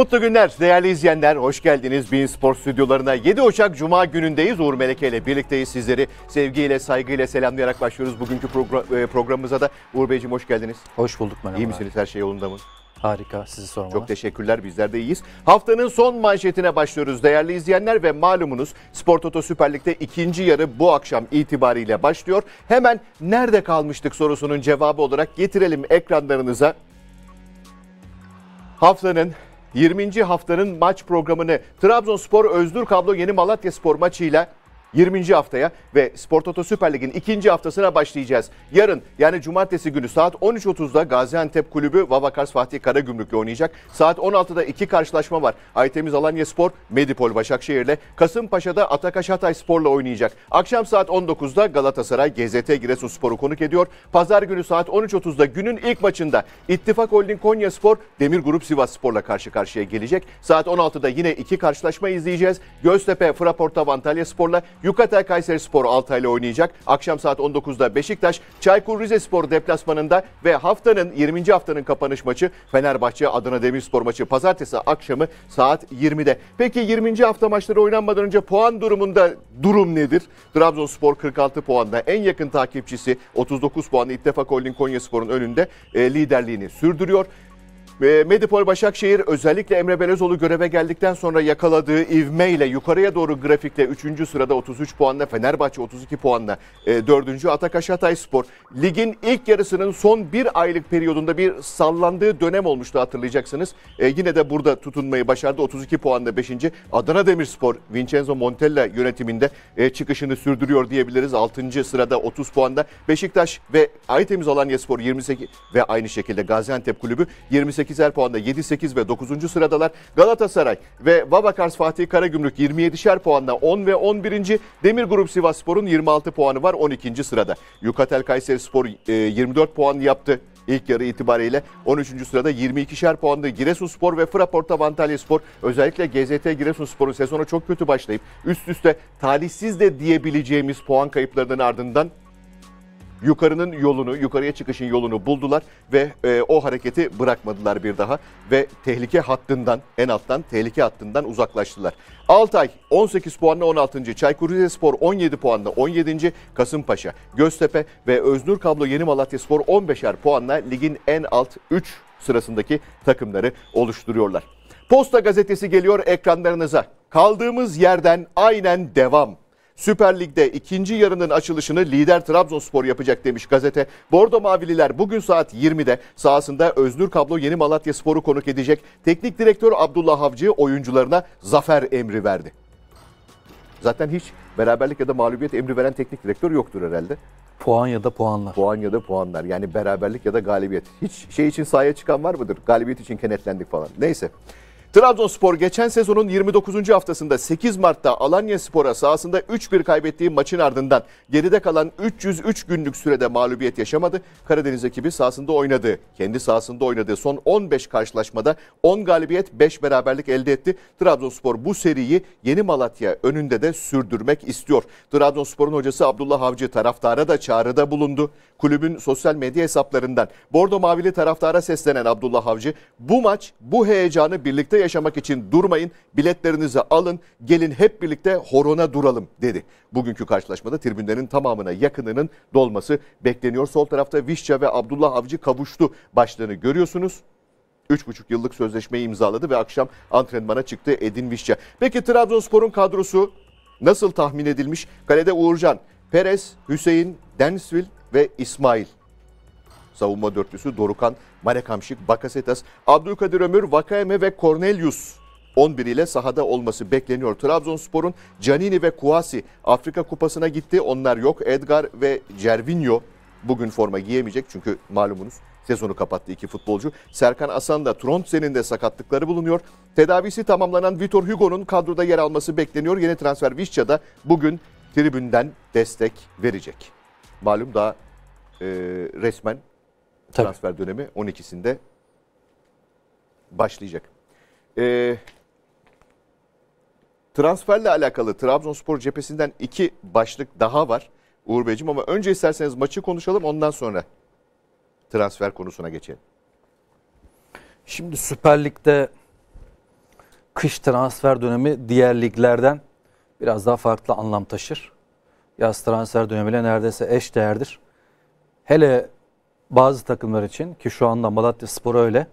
Mutlu günler değerli izleyenler. Hoş geldiniz Bein Spor stüdyolarına. 7 Ocak Cuma günündeyiz. Uğur Meleke ile birlikteyiz. Sizleri sevgiyle, saygıyla selamlayarak başlıyoruz. Bugünkü progr- e, programımıza da Uğur Beyciğim hoş geldiniz. Hoş bulduk merhaba. İyi misiniz? Her şey yolunda mı? Harika sizi sormalı. Çok teşekkürler bizler de iyiyiz. Haftanın son manşetine başlıyoruz değerli izleyenler ve malumunuz Spor Toto Süper Lig'de ikinci yarı bu akşam itibariyle başlıyor. Hemen nerede kalmıştık sorusunun cevabı olarak getirelim ekranlarınıza. Haftanın 20. haftanın maç programını Trabzonspor Özgür Kablo Yeni Malatya Spor maçıyla 20. haftaya ve Spor Toto Süper Lig'in ikinci haftasına başlayacağız. Yarın yani cumartesi günü saat 13.30'da Gaziantep Kulübü Vavakars Fatih Karagümrük'le oynayacak. Saat 16'da iki karşılaşma var. Aytemiz Alanya Spor, Medipol Başakşehir'le, Kasımpaşa'da Atakaş Hatay Spor'la oynayacak. Akşam saat 19'da Galatasaray GZT Giresunspor'u konuk ediyor. Pazar günü saat 13.30'da günün ilk maçında İttifak Holding Konya Spor, Demir Grup Sivas Spor'la karşı karşıya gelecek. Saat 16'da yine iki karşılaşma izleyeceğiz. Göztepe Fraport Antalya Spor'la Yukatel Kayseri Spor Altay ile oynayacak. Akşam saat 19'da Beşiktaş Çaykur Rizespor deplasmanında ve haftanın 20. haftanın kapanış maçı Fenerbahçe Adana Demirspor maçı pazartesi akşamı saat 20'de. Peki 20. hafta maçları oynanmadan önce puan durumunda durum nedir? Trabzonspor 46 puanla en yakın takipçisi 39 puanlı İttifak Holding Konyaspor'un önünde e, liderliğini sürdürüyor. Medipol Başakşehir özellikle Emre Belözoğlu göreve geldikten sonra yakaladığı ivmeyle yukarıya doğru grafikte 3. sırada 33 puanla Fenerbahçe 32 puanla e, 4. Atakaş Hatay Spor. Ligin ilk yarısının son bir aylık periyodunda bir sallandığı dönem olmuştu hatırlayacaksınız. E, yine de burada tutunmayı başardı 32 puanla 5. Adana Demirspor Vincenzo Montella yönetiminde e, çıkışını sürdürüyor diyebiliriz. 6. sırada 30 puanla Beşiktaş ve Aytemiz Alanya Spor 28 ve aynı şekilde Gaziantep Kulübü 28 8'er puanda 7, 8 ve 9. sıradalar. Galatasaray ve Babakars Fatih Karagümrük 27'şer puanla 10 ve 11. Demir Grup Spor'un 26 puanı var 12. sırada. Yukatel Kayseri Spor 24 e, puan yaptı ilk yarı itibariyle 13. sırada 22'şer puanda Spor ve Antalya Spor özellikle GZT Giresun Spor'un sezona çok kötü başlayıp üst üste talihsiz de diyebileceğimiz puan kayıplarının ardından yukarının yolunu, yukarıya çıkışın yolunu buldular ve e, o hareketi bırakmadılar bir daha ve tehlike hattından, en alttan tehlike hattından uzaklaştılar. Altay 18 puanla 16. Çaykur Rizespor 17 puanla 17. Kasımpaşa, Göztepe ve Öznur Kablo Yeni Malatyaspor 15'er puanla ligin en alt 3 sırasındaki takımları oluşturuyorlar. Posta gazetesi geliyor ekranlarınıza. Kaldığımız yerden aynen devam. Süper Lig'de ikinci yarının açılışını lider Trabzonspor yapacak demiş gazete. Bordo Mavililer bugün saat 20'de sahasında Öznür Kablo Yeni Malatya Sporu konuk edecek. Teknik direktör Abdullah Avcı oyuncularına zafer emri verdi. Zaten hiç beraberlik ya da mağlubiyet emri veren teknik direktör yoktur herhalde. Puan ya da puanlar. Puan ya da puanlar. Yani beraberlik ya da galibiyet. Hiç şey için sahaya çıkan var mıdır? Galibiyet için kenetlendik falan. Neyse. Trabzonspor geçen sezonun 29. haftasında 8 Mart'ta Alanya Spor'a sahasında 3-1 kaybettiği maçın ardından geride kalan 303 günlük sürede mağlubiyet yaşamadı. Karadeniz ekibi sahasında oynadı. Kendi sahasında oynadığı son 15 karşılaşmada 10 galibiyet 5 beraberlik elde etti. Trabzonspor bu seriyi Yeni Malatya önünde de sürdürmek istiyor. Trabzonspor'un hocası Abdullah Avcı taraftara da çağrıda bulundu. Kulübün sosyal medya hesaplarından Bordo Mavili taraftara seslenen Abdullah Avcı bu maç bu heyecanı birlikte yaşamak için durmayın, biletlerinizi alın, gelin hep birlikte horona duralım dedi. Bugünkü karşılaşmada tribünlerin tamamına yakınının dolması bekleniyor. Sol tarafta Vişça ve Abdullah Avcı kavuştu başlığını görüyorsunuz. 3,5 yıllık sözleşmeyi imzaladı ve akşam antrenmana çıktı Edin Vişça. Peki Trabzonspor'un kadrosu nasıl tahmin edilmiş? Kalede Uğurcan, Perez, Hüseyin, Densville ve İsmail savunma dörtlüsü Dorukan, Marekamşik, Bakasetas, Abdülkadir Ömür, Vakayeme ve Cornelius 11 ile sahada olması bekleniyor. Trabzonspor'un Canini ve Kuasi Afrika Kupası'na gitti. Onlar yok. Edgar ve Cervinho bugün forma giyemeyecek çünkü malumunuz sezonu kapattı iki futbolcu. Serkan Asan da Trondsen'in de sakatlıkları bulunuyor. Tedavisi tamamlanan Vitor Hugo'nun kadroda yer alması bekleniyor. Yeni transfer Vişça da bugün tribünden destek verecek. Malum daha e, resmen Tabii. transfer dönemi 12'sinde başlayacak. Ee, transferle alakalı Trabzonspor cephesinden iki başlık daha var Uğur Beyciğim ama önce isterseniz maçı konuşalım ondan sonra transfer konusuna geçelim. Şimdi Süper Lig'de kış transfer dönemi diğer liglerden biraz daha farklı anlam taşır. Yaz transfer dönemiyle neredeyse eş değerdir. Hele bazı takımlar için ki şu anda Malatya Spor öyle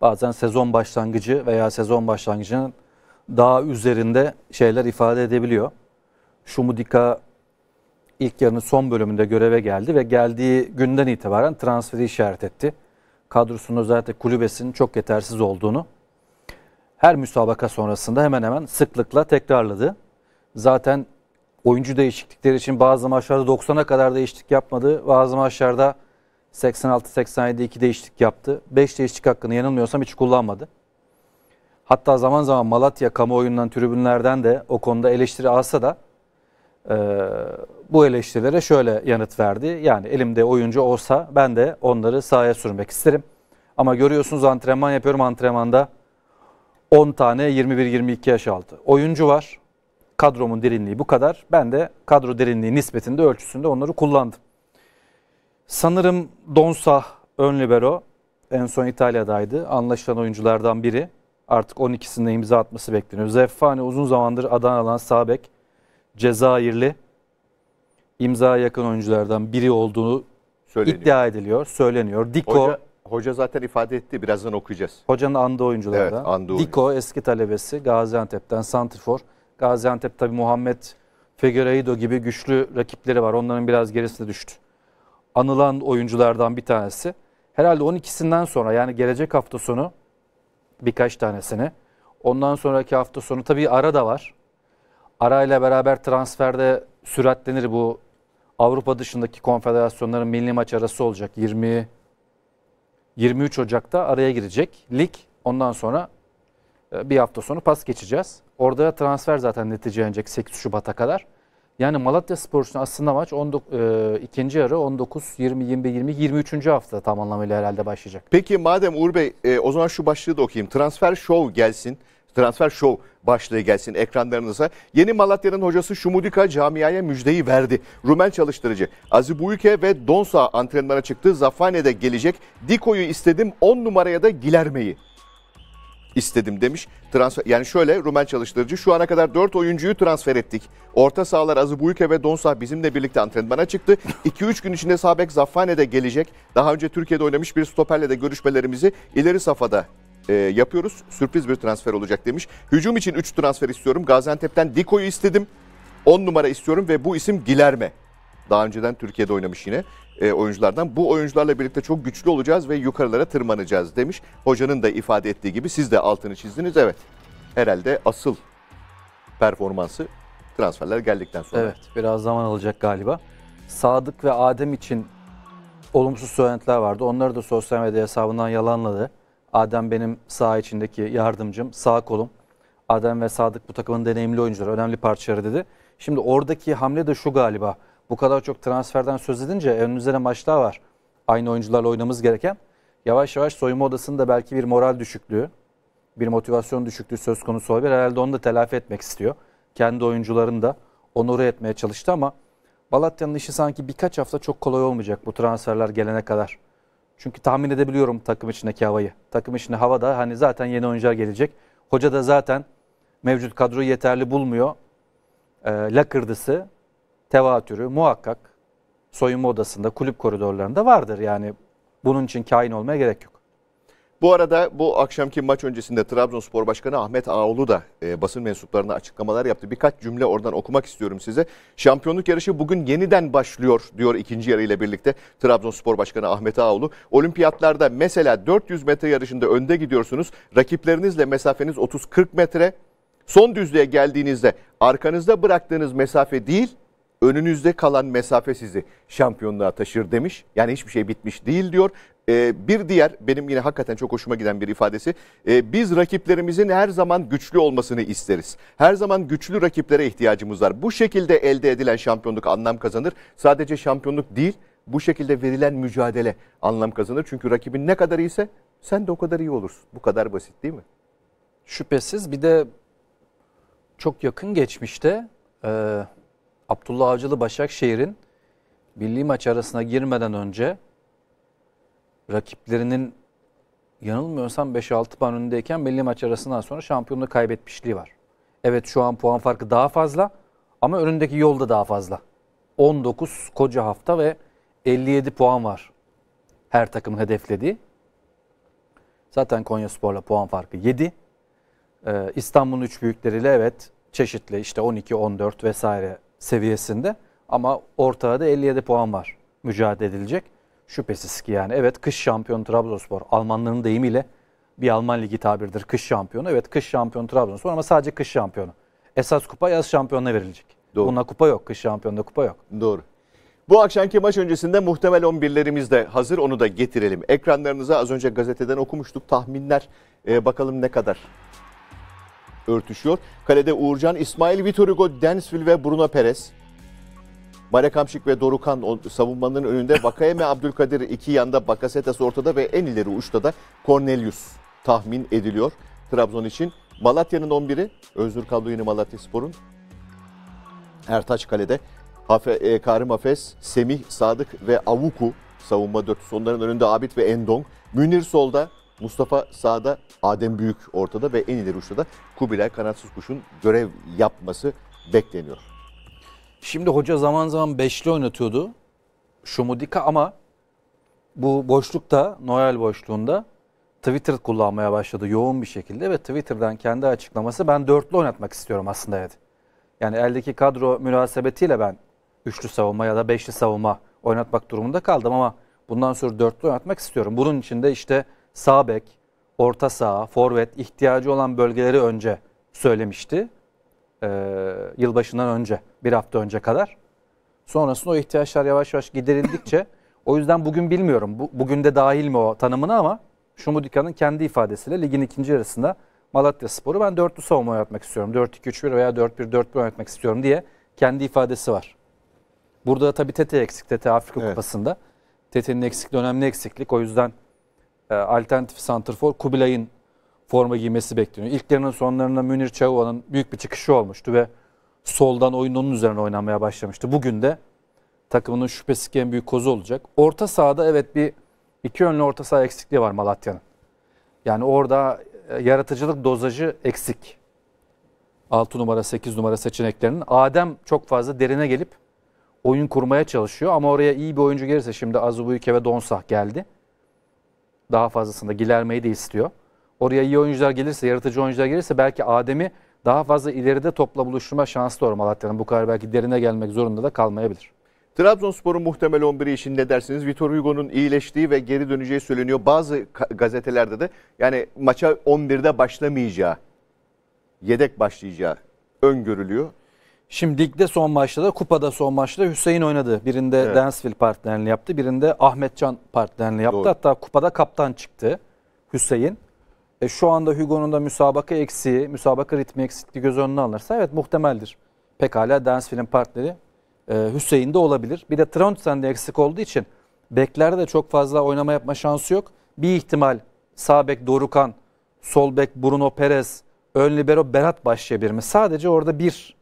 bazen sezon başlangıcı veya sezon başlangıcının daha üzerinde şeyler ifade edebiliyor. Şumudika ilk yarının son bölümünde göreve geldi ve geldiği günden itibaren transferi işaret etti. Kadrosunun özellikle kulübesinin çok yetersiz olduğunu her müsabaka sonrasında hemen hemen sıklıkla tekrarladı. Zaten oyuncu değişiklikleri için bazı maçlarda 90'a kadar değişiklik yapmadı. Bazı maçlarda 86-87 iki değişiklik yaptı. 5 değişiklik hakkını yanılmıyorsam hiç kullanmadı. Hatta zaman zaman Malatya kamuoyundan, tribünlerden de o konuda eleştiri alsa da e, bu eleştirilere şöyle yanıt verdi. Yani elimde oyuncu olsa ben de onları sahaya sürmek isterim. Ama görüyorsunuz antrenman yapıyorum antrenmanda 10 tane 21-22 yaş altı oyuncu var. Kadromun derinliği bu kadar. Ben de kadro derinliği nispetinde ölçüsünde onları kullandım. Sanırım Donsa ön libero en son İtalya'daydı. Anlaşılan oyunculardan biri. Artık 12'sinde imza atması bekleniyor. Zeffani uzun zamandır Adana'dan sağ bek. Cezayirli imza yakın oyunculardan biri olduğunu söyleniyor. iddia ediliyor, söyleniyor. Diko Hoca, hoca zaten ifade etti. Birazdan okuyacağız. hocanın andığı oyunculardan. Evet, andığı oyuncu. eski talebesi Gaziantep'ten Santrifor. Gaziantep tabi Muhammed Figueiredo gibi güçlü rakipleri var. Onların biraz gerisine düştü anılan oyunculardan bir tanesi. Herhalde 12'sinden sonra yani gelecek hafta sonu birkaç tanesini. Ondan sonraki hafta sonu tabii ara da var. Arayla beraber transferde süratlenir bu Avrupa dışındaki konfederasyonların milli maç arası olacak 20 23 Ocak'ta araya girecek lig. Ondan sonra e, bir hafta sonu pas geçeceğiz. Orada transfer zaten neticelenecek 8 Şubat'a kadar. Yani Malatya Spor için aslında maç 19, e, ikinci yarı 19, 20, 21, 20, 23. hafta tam anlamıyla herhalde başlayacak. Peki madem Uğur Bey e, o zaman şu başlığı da okuyayım. Transfer Show gelsin. Transfer Show başlığı gelsin ekranlarınıza. Yeni Malatya'nın hocası Şumudika camiaya müjdeyi verdi. Rumen çalıştırıcı Azibuyke ve Donsa antrenmana çıktı. Zafane'de gelecek. Diko'yu istedim 10 numaraya da Gilerme'yi istedim demiş. Transfer, yani şöyle Rumen çalıştırıcı şu ana kadar 4 oyuncuyu transfer ettik. Orta sahalar Azıbuyke ve Donsah bizimle birlikte antrenmana çıktı. 2-3 gün içinde Sabek Zaffane de gelecek. Daha önce Türkiye'de oynamış bir stoperle de görüşmelerimizi ileri safhada e, yapıyoruz. Sürpriz bir transfer olacak demiş. Hücum için 3 transfer istiyorum. Gaziantep'ten Diko'yu istedim. 10 numara istiyorum ve bu isim Gilerme daha önceden Türkiye'de oynamış yine e, oyunculardan. Bu oyuncularla birlikte çok güçlü olacağız ve yukarılara tırmanacağız demiş. Hocanın da ifade ettiği gibi siz de altını çizdiniz. Evet herhalde asıl performansı transferler geldikten sonra. Evet biraz zaman alacak galiba. Sadık ve Adem için olumsuz söylentiler vardı. Onları da sosyal medya hesabından yalanladı. Adem benim sağ içindeki yardımcım, sağ kolum. Adem ve Sadık bu takımın deneyimli oyuncuları, önemli parçaları dedi. Şimdi oradaki hamle de şu galiba bu kadar çok transferden söz edince önümüzde de maçlar var. Aynı oyuncularla oynamamız gereken. Yavaş yavaş soyunma odasında belki bir moral düşüklüğü, bir motivasyon düşüklüğü söz konusu olabilir. Herhalde onu da telafi etmek istiyor. Kendi oyuncularını da onuru etmeye çalıştı ama Malatya'nın işi sanki birkaç hafta çok kolay olmayacak bu transferler gelene kadar. Çünkü tahmin edebiliyorum takım içindeki havayı. Takım içinde hava da hani zaten yeni oyuncular gelecek. Hoca da zaten mevcut kadroyu yeterli bulmuyor. E, ee, lakırdısı tevatürü muhakkak soyunma odasında, kulüp koridorlarında vardır. Yani bunun için kain olmaya gerek yok. Bu arada bu akşamki maç öncesinde Trabzonspor Başkanı Ahmet Ağulu da e, basın mensuplarına açıklamalar yaptı. Birkaç cümle oradan okumak istiyorum size. Şampiyonluk yarışı bugün yeniden başlıyor diyor ikinci ile birlikte Trabzonspor Başkanı Ahmet Ağulu. Olimpiyatlarda mesela 400 metre yarışında önde gidiyorsunuz. Rakiplerinizle mesafeniz 30-40 metre. Son düzlüğe geldiğinizde arkanızda bıraktığınız mesafe değil önünüzde kalan mesafe sizi şampiyonluğa taşır demiş. Yani hiçbir şey bitmiş değil diyor. Ee, bir diğer benim yine hakikaten çok hoşuma giden bir ifadesi. Ee, biz rakiplerimizin her zaman güçlü olmasını isteriz. Her zaman güçlü rakiplere ihtiyacımız var. Bu şekilde elde edilen şampiyonluk anlam kazanır. Sadece şampiyonluk değil bu şekilde verilen mücadele anlam kazanır. Çünkü rakibin ne kadar iyiyse sen de o kadar iyi olursun. Bu kadar basit değil mi? Şüphesiz bir de çok yakın geçmişte e, Abdullah Avcılı Başakşehir'in milli maç arasına girmeden önce rakiplerinin yanılmıyorsam 5-6 puan önündeyken milli maç arasından sonra şampiyonluğu kaybetmişliği var. Evet şu an puan farkı daha fazla ama önündeki yol da daha fazla. 19 koca hafta ve 57 puan var her takımın hedeflediği. Zaten Konya Spor'la puan farkı 7. Ee, İstanbul'un üç büyükleriyle evet çeşitli işte 12, 14 vesaire seviyesinde ama ortada da 57 puan var mücadele edilecek. Şüphesiz ki yani evet kış şampiyonu Trabzonspor Almanların deyimiyle bir Alman ligi tabirdir kış şampiyonu. Evet kış şampiyonu Trabzonspor ama sadece kış şampiyonu. Esas kupa yaz şampiyonuna verilecek. Doğru. Buna kupa yok kış şampiyonunda kupa yok. Doğru. Bu akşamki maç öncesinde muhtemel 11'lerimiz de hazır onu da getirelim. Ekranlarınıza az önce gazeteden okumuştuk tahminler. Ee, bakalım ne kadar örtüşüyor. Kalede Uğurcan, İsmail Vitor Hugo, Densville ve Bruno Perez. Marek Hamşik ve Dorukan savunmanın önünde. Bakayeme, Abdülkadir iki yanda, Bakasetas ortada ve en ileri uçta da Cornelius tahmin ediliyor Trabzon için. Malatya'nın 11'i, Özgür Kablo yeni Malatya Spor'un. Ertaç Kale'de Hafe, e, Karim Hafes, Semih, Sadık ve Avuku savunma dörtlüsü. Onların önünde Abit ve Endong. Münir solda, Mustafa sağda, Adem Büyük ortada ve en ileri uçta da Kubilay Kanatsız Kuş'un görev yapması bekleniyor. Şimdi hoca zaman zaman beşli oynatıyordu. Şumudika ama bu boşlukta, Noel boşluğunda Twitter kullanmaya başladı yoğun bir şekilde ve Twitter'dan kendi açıklaması ben dörtlü oynatmak istiyorum aslında dedi. Yani eldeki kadro münasebetiyle ben üçlü savunma ya da beşli savunma oynatmak durumunda kaldım ama bundan sonra dörtlü oynatmak istiyorum. Bunun için de işte sağ bek, orta sağ, forvet ihtiyacı olan bölgeleri önce söylemişti. Ee, yılbaşından önce, bir hafta önce kadar. Sonrasında o ihtiyaçlar yavaş yavaş giderildikçe o yüzden bugün bilmiyorum. Bu, bugün de dahil mi o tanımını ama Şumudika'nın kendi ifadesiyle ligin ikinci yarısında Malatya Sporu ben dörtlü savunma oynatmak istiyorum. 4-2-3-1 veya 4-1-4-1 oynatmak istiyorum diye kendi ifadesi var. Burada tabii Tete eksik. Tete Afrika evet. Kupası'nda. Tete'nin eksikliği önemli eksiklik. O yüzden e, alternatif santrfor Kubilay'ın forma giymesi bekleniyor. İlk sonlarında Münir Çavuva'nın büyük bir çıkışı olmuştu ve soldan oyun üzerine oynanmaya başlamıştı. Bugün de takımının şüphesiz en büyük kozu olacak. Orta sahada evet bir iki yönlü orta saha eksikliği var Malatya'nın. Yani orada e, yaratıcılık dozajı eksik. 6 numara 8 numara seçeneklerinin. Adem çok fazla derine gelip oyun kurmaya çalışıyor ama oraya iyi bir oyuncu gelirse şimdi Azubuike ve Donsah geldi daha fazlasında gilermeyi de istiyor. Oraya iyi oyuncular gelirse, yaratıcı oyuncular gelirse belki Adem'i daha fazla ileride topla buluşturma şansı doğru Malatya'nın. Bu kadar belki derine gelmek zorunda da kalmayabilir. Trabzonspor'un muhtemel 11'i için ne dersiniz? Vitor Hugo'nun iyileştiği ve geri döneceği söyleniyor. Bazı gazetelerde de yani maça 11'de başlamayacağı, yedek başlayacağı öngörülüyor. Şimdi ligde son maçta da kupada son maçta Hüseyin oynadı. Birinde evet. Dansville partnerliği yaptı. Birinde Ahmetcan partnerliği yaptı. Doğru. Hatta kupada kaptan çıktı Hüseyin. E şu anda Hugo'nun da müsabaka eksiği, müsabaka ritmi eksikliği göz önüne alınırsa evet muhtemeldir. Pekala Dansville'in partneri e, Hüseyin de olabilir. Bir de Trondsen de eksik olduğu için beklerde de çok fazla oynama yapma şansı yok. Bir ihtimal sağ bek Dorukan, sol bek Bruno Perez, ön libero Berat başlayabilir mi? Sadece orada bir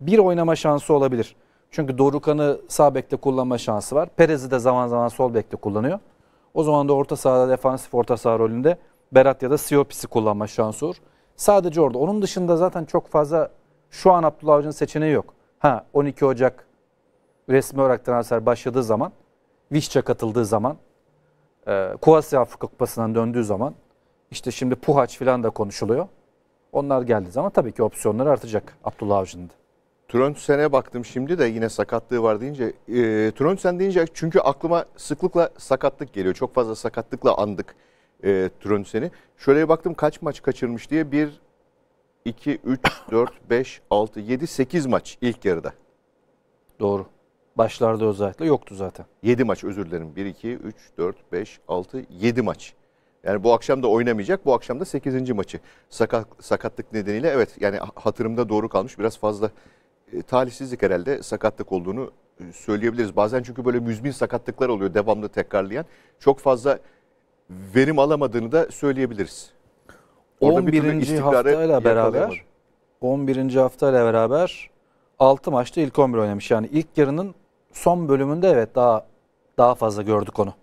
bir oynama şansı olabilir. Çünkü Dorukan'ı sağ bekte kullanma şansı var. Perez'i de zaman zaman sol bekte kullanıyor. O zaman da orta sahada defansif orta saha rolünde Berat ya da Siopis'i kullanma şansı olur. Sadece orada. Onun dışında zaten çok fazla şu an Abdullah Avcı'nın seçeneği yok. Ha 12 Ocak resmi olarak transfer başladığı zaman, Vişça katıldığı zaman, e, Kuvasya Afrika Kupası'ndan döndüğü zaman, işte şimdi Puhaç falan da konuşuluyor. Onlar geldiği zaman tabii ki opsiyonları artacak Abdullah Avcı'nın da. Tröntsen'e baktım şimdi de yine sakatlığı var deyince. E, Tröntsen deyince çünkü aklıma sıklıkla sakatlık geliyor. Çok fazla sakatlıkla andık e, Tröntsen'i. Şöyle baktım kaç maç kaçırmış diye. 1, 2, 3, 4, 5, 6, 7, 8 maç ilk yarıda. Doğru. Başlarda özellikle yoktu zaten. 7 maç özür dilerim. 1, 2, 3, 4, 5, 6, 7 maç. Yani bu akşam da oynamayacak. Bu akşam da 8. maçı. Sakat, sakatlık nedeniyle evet yani hatırımda doğru kalmış. Biraz fazla e, talihsizlik herhalde sakatlık olduğunu e, söyleyebiliriz. Bazen çünkü böyle müzmin sakatlıklar oluyor devamlı tekrarlayan. Çok fazla verim alamadığını da söyleyebiliriz. Orada 11. haftayla beraber 11. haftayla beraber 6 maçta ilk 11 oynamış. Yani ilk yarının son bölümünde evet daha daha fazla gördük onu.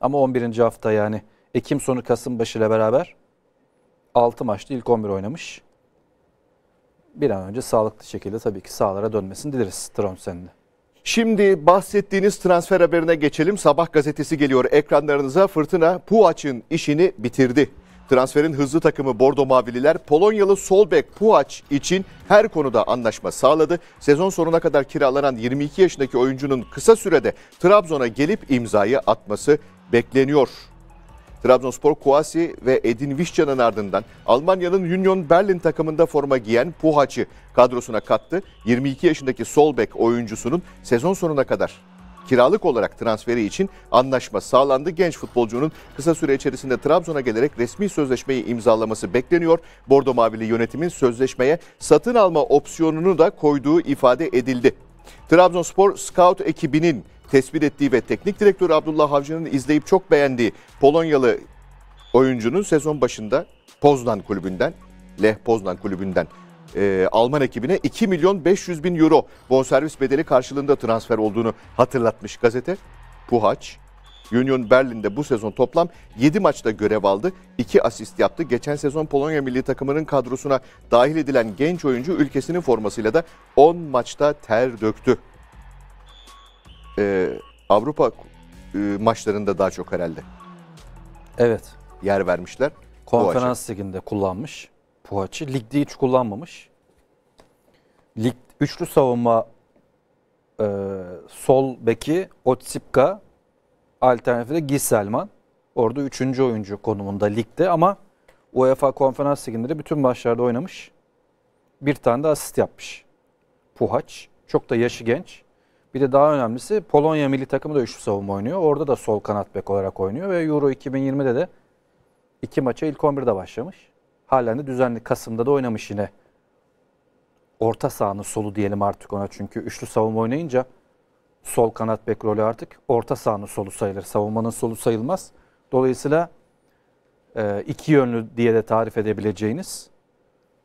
Ama 11. hafta yani Ekim sonu Kasım başı ile beraber 6 maçta ilk 11 oynamış bir an önce sağlıklı şekilde tabii ki sahalara dönmesini dileriz Tromsen'de. Şimdi bahsettiğiniz transfer haberine geçelim. Sabah gazetesi geliyor ekranlarınıza. Fırtına Puaç'ın işini bitirdi. Transferin hızlı takımı Bordo Mavililer Polonyalı sol bek Puaç için her konuda anlaşma sağladı. Sezon sonuna kadar kiralanan 22 yaşındaki oyuncunun kısa sürede Trabzon'a gelip imzayı atması bekleniyor. Trabzonspor Kouassi ve Edin Vişcan'ın ardından Almanya'nın Union Berlin takımında forma giyen Puhaç'ı kadrosuna kattı. 22 yaşındaki sol oyuncusunun sezon sonuna kadar kiralık olarak transferi için anlaşma sağlandı. Genç futbolcunun kısa süre içerisinde Trabzon'a gelerek resmi sözleşmeyi imzalaması bekleniyor. Bordo Mavili yönetimin sözleşmeye satın alma opsiyonunu da koyduğu ifade edildi. Trabzonspor Scout ekibinin tespit ettiği ve teknik direktörü Abdullah Avcı'nın izleyip çok beğendiği Polonyalı oyuncunun sezon başında Poznan kulübünden, Leh Poznan kulübünden e, Alman ekibine 2 milyon 500 bin euro bonservis bedeli karşılığında transfer olduğunu hatırlatmış gazete. Puhaç Union Berlin'de bu sezon toplam 7 maçta görev aldı. 2 asist yaptı. Geçen sezon Polonya milli takımının kadrosuna dahil edilen genç oyuncu ülkesinin formasıyla da 10 maçta ter döktü. Ee, Avrupa e, maçlarında daha çok herhalde. Evet. Yer vermişler. Konferans liginde kullanmış Puhaç'ı. Ligde hiç kullanmamış. Lig üçlü savunma e, sol beki Otsipka, alternatifi de Giselman. Orada üçüncü oyuncu konumunda ligde ama UEFA Konferans Ligi'nde de bütün maçlarda oynamış. Bir tane de asist yapmış. Puhaç. Çok da yaşı genç. Bir de daha önemlisi Polonya milli takımı da üçlü savunma oynuyor. Orada da sol kanat bek olarak oynuyor ve Euro 2020'de de iki maça ilk 11'de başlamış. Halen de düzenli Kasım'da da oynamış yine. Orta sahanın solu diyelim artık ona çünkü üçlü savunma oynayınca sol kanat bek rolü artık orta sahanın solu sayılır. Savunmanın solu sayılmaz. Dolayısıyla e, iki yönlü diye de tarif edebileceğiniz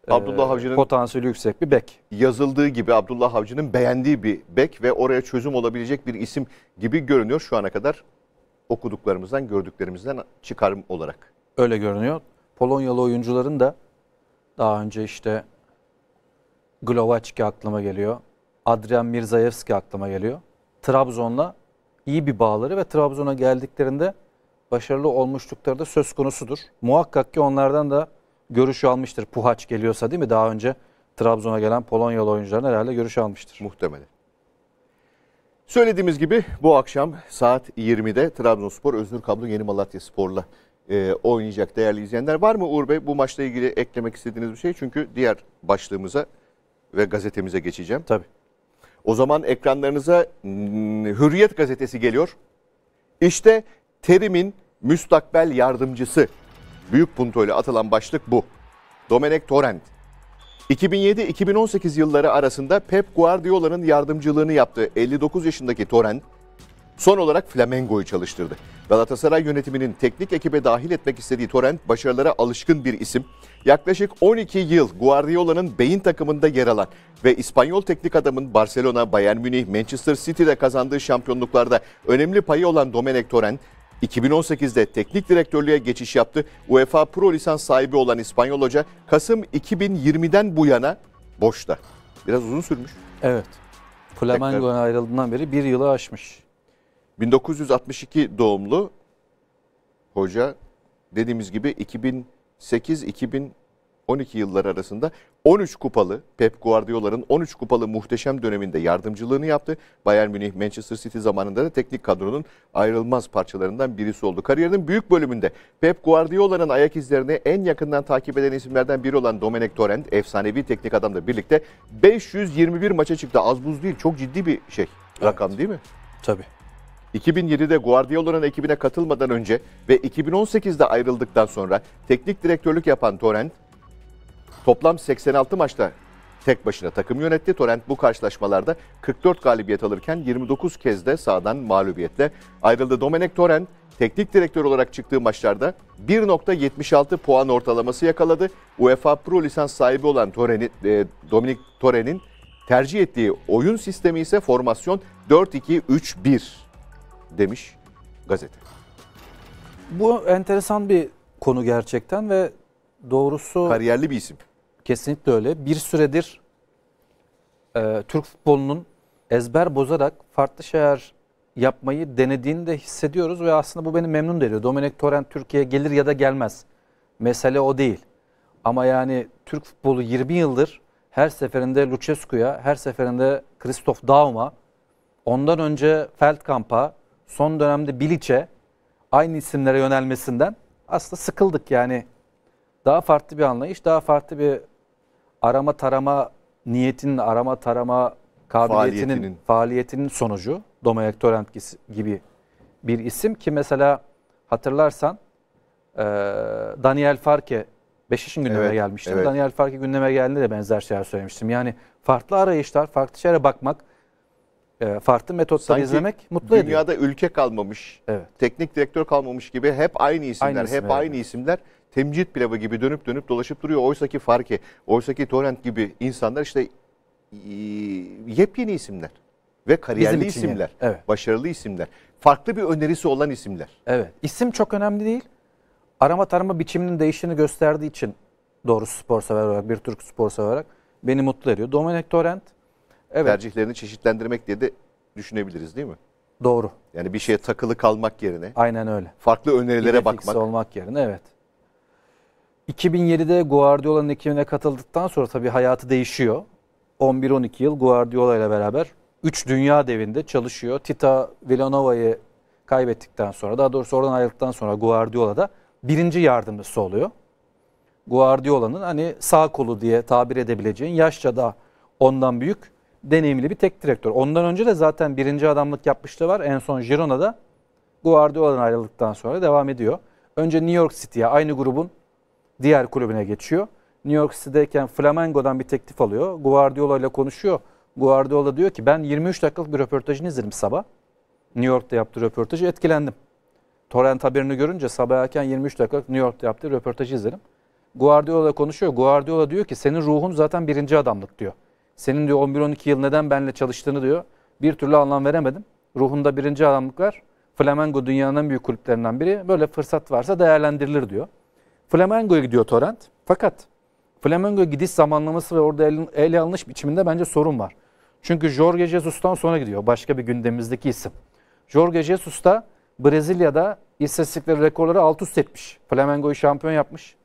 e, Abdullah Avcı'nın potansiyeli yüksek bir bek. Yazıldığı gibi Abdullah Avcı'nın beğendiği bir bek ve oraya çözüm olabilecek bir isim gibi görünüyor şu ana kadar okuduklarımızdan, gördüklerimizden çıkarım olarak. Öyle görünüyor. Polonyalı oyuncuların da daha önce işte Glovaçki aklıma geliyor. Adrian Mirzayevski aklıma geliyor. Trabzon'la iyi bir bağları ve Trabzon'a geldiklerinde başarılı olmuşlukları da söz konusudur. Muhakkak ki onlardan da görüşü almıştır. Puhaç geliyorsa değil mi? Daha önce Trabzon'a gelen Polonyalı oyuncuların herhalde görüşü almıştır. Muhtemelen. Söylediğimiz gibi bu akşam saat 20'de Trabzonspor Özgür Kablo Yeni Malatya Spor'la e, oynayacak değerli izleyenler. Var mı Uğur Bey bu maçla ilgili eklemek istediğiniz bir şey? Çünkü diğer başlığımıza ve gazetemize geçeceğim. Tabii. O zaman ekranlarınıza Hürriyet gazetesi geliyor. İşte Terim'in müstakbel yardımcısı. Büyük punto ile atılan başlık bu. Domenek Torrent. 2007-2018 yılları arasında Pep Guardiola'nın yardımcılığını yaptığı 59 yaşındaki Torrent Son olarak Flamengo'yu çalıştırdı. Galatasaray yönetiminin teknik ekibe dahil etmek istediği Torrent başarılara alışkın bir isim. Yaklaşık 12 yıl Guardiola'nın beyin takımında yer alan ve İspanyol teknik adamın Barcelona, Bayern Münih, Manchester City'de kazandığı şampiyonluklarda önemli payı olan Domenech Torrent, 2018'de teknik direktörlüğe geçiş yaptı. UEFA Pro lisans sahibi olan İspanyol hoca Kasım 2020'den bu yana boşta. Biraz uzun sürmüş. Evet. Flamengo'nun ayrıldığından beri bir yılı aşmış. 1962 doğumlu hoca dediğimiz gibi 2008-2012 yılları arasında 13 kupalı Pep Guardiola'nın 13 kupalı muhteşem döneminde yardımcılığını yaptı. Bayern Münih Manchester City zamanında da teknik kadronun ayrılmaz parçalarından birisi oldu. Kariyerinin büyük bölümünde Pep Guardiola'nın ayak izlerini en yakından takip eden isimlerden biri olan Dominic Torrent efsanevi teknik adamla birlikte 521 maça çıktı. Az buz değil çok ciddi bir şey rakam evet. değil mi? Tabii. 2007'de Guardiola'nın ekibine katılmadan önce ve 2018'de ayrıldıktan sonra teknik direktörlük yapan Torrent toplam 86 maçta tek başına takım yönetti. Torrent bu karşılaşmalarda 44 galibiyet alırken 29 kez de sahadan mağlubiyetle ayrıldı. Domenek Torrent teknik direktör olarak çıktığı maçlarda 1.76 puan ortalaması yakaladı. UEFA Pro lisans sahibi olan Torrent'i, e, Dominik Torrent'in tercih ettiği oyun sistemi ise formasyon 4-2-3-1 demiş gazete. Bu enteresan bir konu gerçekten ve doğrusu... Kariyerli bir isim. Kesinlikle öyle. Bir süredir e, Türk futbolunun ezber bozarak farklı şeyler yapmayı denediğini de hissediyoruz ve aslında bu beni memnun ediyor. Dominik Torrent Türkiye'ye gelir ya da gelmez. Mesele o değil. Ama yani Türk futbolu 20 yıldır her seferinde Lucescu'ya, her seferinde Christoph Daum'a, ondan önce Feldkamp'a, son dönemde Bilic'e aynı isimlere yönelmesinden aslında sıkıldık yani. Daha farklı bir anlayış, daha farklı bir arama tarama niyetinin, arama tarama kabiliyetinin, faaliyetinin, faaliyetinin sonucu. Dominic Torrent gibi bir isim ki mesela hatırlarsan Daniel Farke Beşiktaş'ın gündeme evet, gelmişti. Evet. Daniel Farke gündeme geldiğinde de benzer şeyler söylemiştim. Yani farklı arayışlar, farklı şeylere bakmak e, farklı metotlar Sanki izlemek mutlu dünyada ediyor. Dünyada ülke kalmamış, evet. teknik direktör kalmamış gibi hep aynı isimler, aynı isim, hep aynı isimler temcit pilavı gibi dönüp dönüp dolaşıp duruyor. Oysaki Farke, oysaki Torrent gibi insanlar işte yepyeni isimler ve kariyerli isimler, yani. evet. başarılı isimler, farklı bir önerisi olan isimler. Evet. isim çok önemli değil. Arama tarama biçiminin değiştiğini gösterdiği için doğru spor sever olarak, bir Türk spor sever olarak beni mutlu ediyor. Dominic Torrent evet. tercihlerini çeşitlendirmek diye de düşünebiliriz değil mi? Doğru. Yani bir şeye takılı kalmak yerine. Aynen öyle. Farklı önerilere İdetik bakmak. olmak yerine evet. 2007'de Guardiola'nın ekibine katıldıktan sonra tabii hayatı değişiyor. 11-12 yıl Guardiola ile beraber 3 dünya devinde çalışıyor. Tita Villanova'yı kaybettikten sonra daha doğrusu oradan ayrıldıktan sonra Guardiola da birinci yardımcısı oluyor. Guardiola'nın hani sağ kolu diye tabir edebileceğin yaşça da ondan büyük deneyimli bir tek direktör. Ondan önce de zaten birinci adamlık yapmışlığı var. En son Girona'da Guardiola'dan ayrıldıktan sonra devam ediyor. Önce New York City'ye aynı grubun diğer kulübüne geçiyor. New York City'deyken Flamengo'dan bir teklif alıyor. Guardiola ile konuşuyor. Guardiola diyor ki ben 23 dakikalık bir röportajını izledim sabah. New York'ta yaptığı röportajı etkilendim. Torrent haberini görünce sabah erken 23 dakikalık New York'ta yaptığı röportajı izledim. Guardiola konuşuyor. Guardiola diyor ki senin ruhun zaten birinci adamlık diyor. Senin diyor 11-12 yıl neden benimle çalıştığını diyor. Bir türlü anlam veremedim. Ruhunda birinci adamlık var. Flamengo dünyanın en büyük kulüplerinden biri. Böyle fırsat varsa değerlendirilir diyor. Flamengo'ya gidiyor Torrent. Fakat Flamengo gidiş zamanlaması ve orada ele, ele alınış biçiminde bence sorun var. Çünkü Jorge Jesus'tan sonra gidiyor. Başka bir gündemimizdeki isim. Jorge Jesus da Brezilya'da istatistikleri rekorları alt üst etmiş. Flamengo'yu şampiyon yapmış.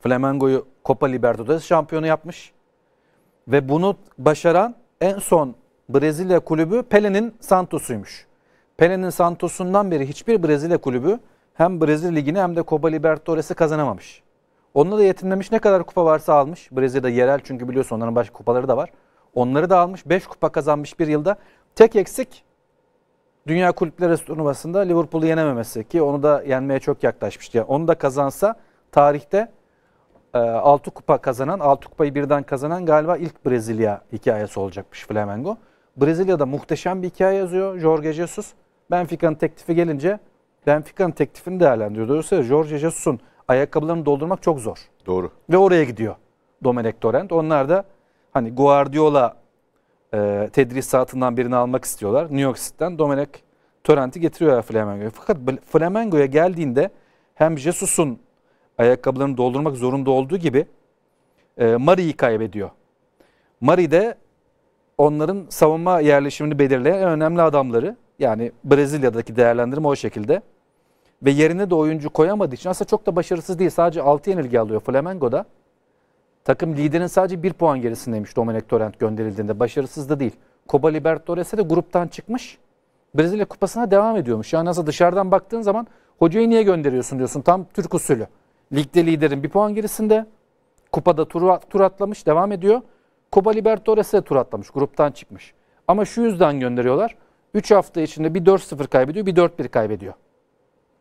Flamengo'yu Copa Libertadores şampiyonu yapmış. Ve bunu başaran en son Brezilya kulübü Pele'nin Santos'uymuş. Pele'nin Santos'undan beri hiçbir Brezilya kulübü hem Brezilya Ligi'ni hem de Copa Libertadores'i kazanamamış. Onunla da yetinmemiş ne kadar kupa varsa almış. Brezilya'da yerel çünkü biliyorsun onların başka kupaları da var. Onları da almış. 5 kupa kazanmış bir yılda. Tek eksik Dünya Kulüpleri turnuvasında Liverpool'u yenememesi ki onu da yenmeye çok yaklaşmıştı. Yani onu da kazansa tarihte e, ee, 6 kupa kazanan, 6 kupayı birden kazanan galiba ilk Brezilya hikayesi olacakmış Flamengo. Brezilya'da muhteşem bir hikaye yazıyor Jorge Jesus. Benfica'nın teklifi gelince Benfica'nın teklifini değerlendiriyor. Dolayısıyla Jorge Jesus'un ayakkabılarını doldurmak çok zor. Doğru. Ve oraya gidiyor Dominic Torrent. Onlar da hani Guardiola e, tedrisatından birini almak istiyorlar. New York City'den Dominic Torrent'i getiriyorlar Flamengo'ya. Fakat Flamengo'ya geldiğinde hem Jesus'un ayakkabılarını doldurmak zorunda olduğu gibi e, Mari'yi kaybediyor. Mari de onların savunma yerleşimini belirleyen en önemli adamları. Yani Brezilya'daki değerlendirme o şekilde. Ve yerine de oyuncu koyamadığı için aslında çok da başarısız değil. Sadece 6 yenilgi alıyor Flamengo'da. Takım liderin sadece 1 puan gerisindeymiş Dominic Torrent gönderildiğinde. Başarısız da değil. Copa Libertadores'e de gruptan çıkmış. Brezilya kupasına devam ediyormuş. Yani aslında dışarıdan baktığın zaman hocayı niye gönderiyorsun diyorsun. Tam Türk usulü. Ligde liderin bir puan gerisinde. Kupada tur, tur atlamış, devam ediyor. Kuba Libertadores'e tur atlamış, gruptan çıkmış. Ama şu yüzden gönderiyorlar. 3 hafta içinde bir 4-0 kaybediyor, bir 4-1 kaybediyor.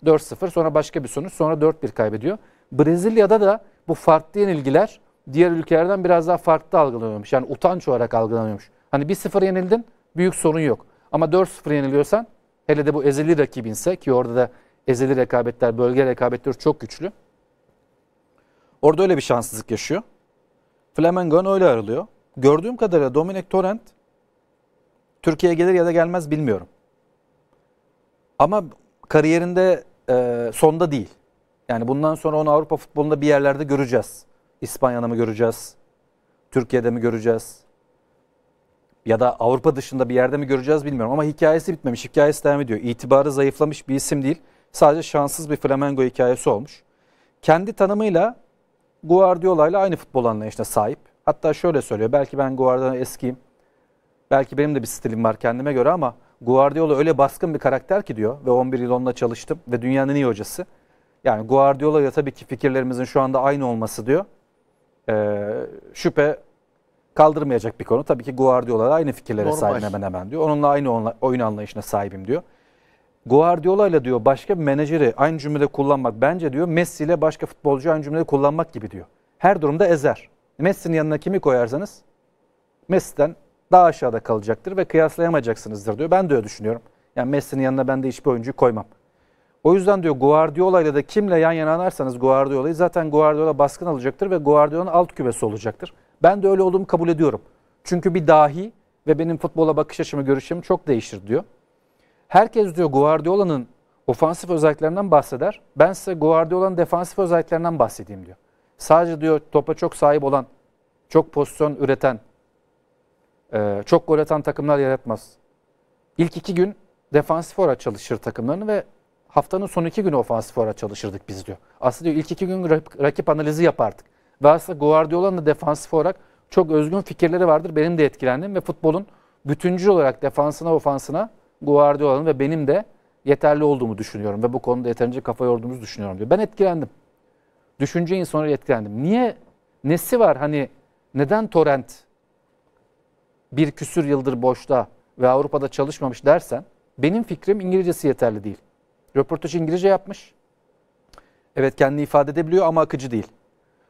4-0 sonra başka bir sonuç, sonra 4-1 kaybediyor. Brezilya'da da bu farklı yenilgiler diğer ülkelerden biraz daha farklı algılanıyormuş. Yani utanç olarak algılanıyormuş. Hani 1-0 yenildin, büyük sorun yok. Ama 4-0 yeniliyorsan, hele de bu ezeli rakibinse ki orada da ezeli rekabetler, bölge rekabetleri çok güçlü. Orada öyle bir şanssızlık yaşıyor. Flamengo'nun öyle arılıyor. Gördüğüm kadarıyla Dominic Torrent Türkiye'ye gelir ya da gelmez bilmiyorum. Ama kariyerinde e, sonda değil. Yani bundan sonra onu Avrupa futbolunda bir yerlerde göreceğiz. İspanya'da mı göreceğiz? Türkiye'de mi göreceğiz? Ya da Avrupa dışında bir yerde mi göreceğiz bilmiyorum. Ama hikayesi bitmemiş. Hikayesi devam ediyor. İtibarı zayıflamış bir isim değil. Sadece şanssız bir Flamengo hikayesi olmuş. Kendi tanımıyla Guardiola ile aynı futbol anlayışına sahip. Hatta şöyle söylüyor. Belki ben Guardiola eskiyim. Belki benim de bir stilim var kendime göre ama Guardiola öyle baskın bir karakter ki diyor ve 11 yıl onunla çalıştım ve dünyanın iyi hocası. Yani Guardiola ile tabii ki fikirlerimizin şu anda aynı olması diyor. Ee, şüphe kaldırmayacak bir konu. Tabii ki Guardiola aynı fikirlere Normal. sahibim hemen hemen diyor. Onunla aynı oyun anlayışına sahibim diyor. Guardiola ile diyor başka bir menajeri aynı cümlede kullanmak bence diyor Messi ile başka futbolcu aynı cümlede kullanmak gibi diyor. Her durumda ezer. Messi'nin yanına kimi koyarsanız Messi'den daha aşağıda kalacaktır ve kıyaslayamayacaksınızdır diyor. Ben de öyle düşünüyorum. Yani Messi'nin yanına ben de hiçbir oyuncuyu koymam. O yüzden diyor Guardiola ile de kimle yan yana anarsanız Guardiola'yı zaten Guardiola baskın alacaktır ve Guardiola'nın alt kübesi olacaktır. Ben de öyle olduğumu kabul ediyorum. Çünkü bir dahi ve benim futbola bakış açımı, görüşümü çok değiştir diyor. Herkes diyor Guardiola'nın ofansif özelliklerinden bahseder. Ben size Guardiola'nın defansif özelliklerinden bahsedeyim diyor. Sadece diyor topa çok sahip olan, çok pozisyon üreten, e, çok gol atan takımlar yaratmaz. İlk iki gün defansif olarak çalışır takımlarını ve haftanın son iki günü ofansif olarak çalışırdık biz diyor. Aslında diyor ilk iki gün rakip, analizi yapardık. Ve aslında Guardiola'nın da defansif olarak çok özgün fikirleri vardır. Benim de etkilendim ve futbolun bütüncül olarak defansına ofansına Guardiola'nın ve benim de yeterli olduğumu düşünüyorum ve bu konuda yeterince kafa yorduğumuzu düşünüyorum diyor. Ben etkilendim. Düşünce insanı etkilendim. Niye? Nesi var? Hani neden torrent bir küsür yıldır boşta ve Avrupa'da çalışmamış dersen benim fikrim İngilizcesi yeterli değil. Röportaj İngilizce yapmış. Evet kendi ifade edebiliyor ama akıcı değil.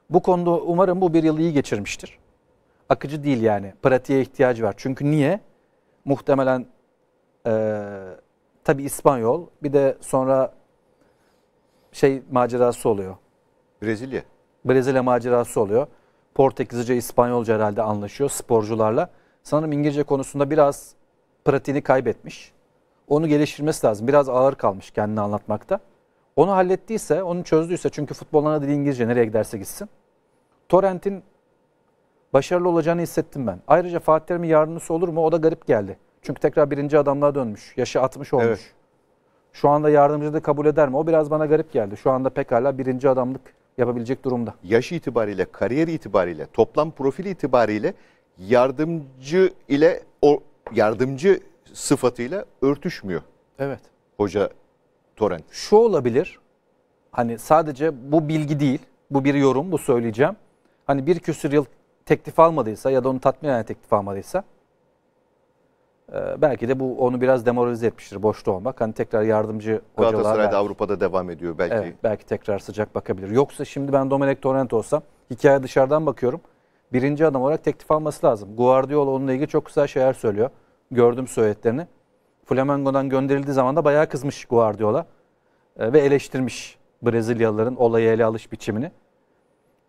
Bu konuda umarım bu bir yıl iyi geçirmiştir. Akıcı değil yani. Pratiğe ihtiyacı var. Çünkü niye? Muhtemelen e, tabii İspanyol bir de sonra şey macerası oluyor. Brezilya. Brezilya macerası oluyor. Portekizce, İspanyolca herhalde anlaşıyor sporcularla. Sanırım İngilizce konusunda biraz pratiğini kaybetmiş. Onu geliştirmesi lazım. Biraz ağır kalmış kendini anlatmakta. Onu hallettiyse, onu çözdüyse çünkü futbolun ana dili İngilizce nereye giderse gitsin. Torrent'in başarılı olacağını hissettim ben. Ayrıca Fatih Terim'in yardımcısı olur mu? O da garip geldi. Çünkü tekrar birinci adamlığa dönmüş. Yaşı 60 olmuş. Evet. Şu anda yardımcı da kabul eder mi? O biraz bana garip geldi. Şu anda pekala birinci adamlık yapabilecek durumda. Yaş itibariyle, kariyer itibariyle, toplam profil itibariyle yardımcı ile o yardımcı sıfatıyla örtüşmüyor. Evet. Hoca Torrent. Şu olabilir. Hani sadece bu bilgi değil. Bu bir yorum, bu söyleyeceğim. Hani bir küsür yıl teklif almadıysa ya da onu tatmin eden teklif almadıysa ee, belki de bu onu biraz demoralize etmiştir boşta olmak. Hani tekrar yardımcı hocalar. Galatasaray'da Avrupa'da devam ediyor belki. Evet, belki tekrar sıcak bakabilir. Yoksa şimdi ben Domenek Torrent olsam hikaye dışarıdan bakıyorum. Birinci adam olarak teklif alması lazım. Guardiola onunla ilgili çok güzel şeyler söylüyor. Gördüm söylediklerini. Flamengo'dan gönderildiği zaman da bayağı kızmış Guardiola. Ee, ve eleştirmiş Brezilyalıların olayı ele alış biçimini.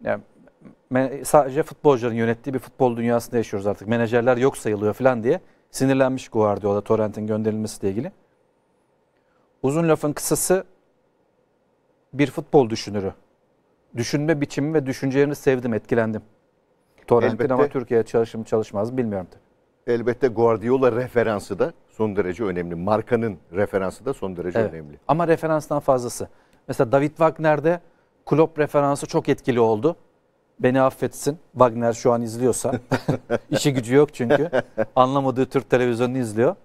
Yani sadece futbolcuların yönettiği bir futbol dünyasında yaşıyoruz artık. Menajerler yok sayılıyor falan diye Sinirlenmiş Guardiola Torrent'in gönderilmesiyle ilgili. Uzun lafın kısası bir futbol düşünürü. Düşünme biçimi ve düşüncelerini sevdim, etkilendim. Torrent'in ama Türkiye'ye çalışım çalışmaz bilmiyorum Elbette Guardiola referansı da son derece önemli. Markanın referansı da son derece evet. önemli. Ama referanstan fazlası. Mesela David Wagner'de Klopp referansı çok etkili oldu. Beni affetsin Wagner şu an izliyorsa. işi gücü yok çünkü. Anlamadığı Türk televizyonunu izliyor.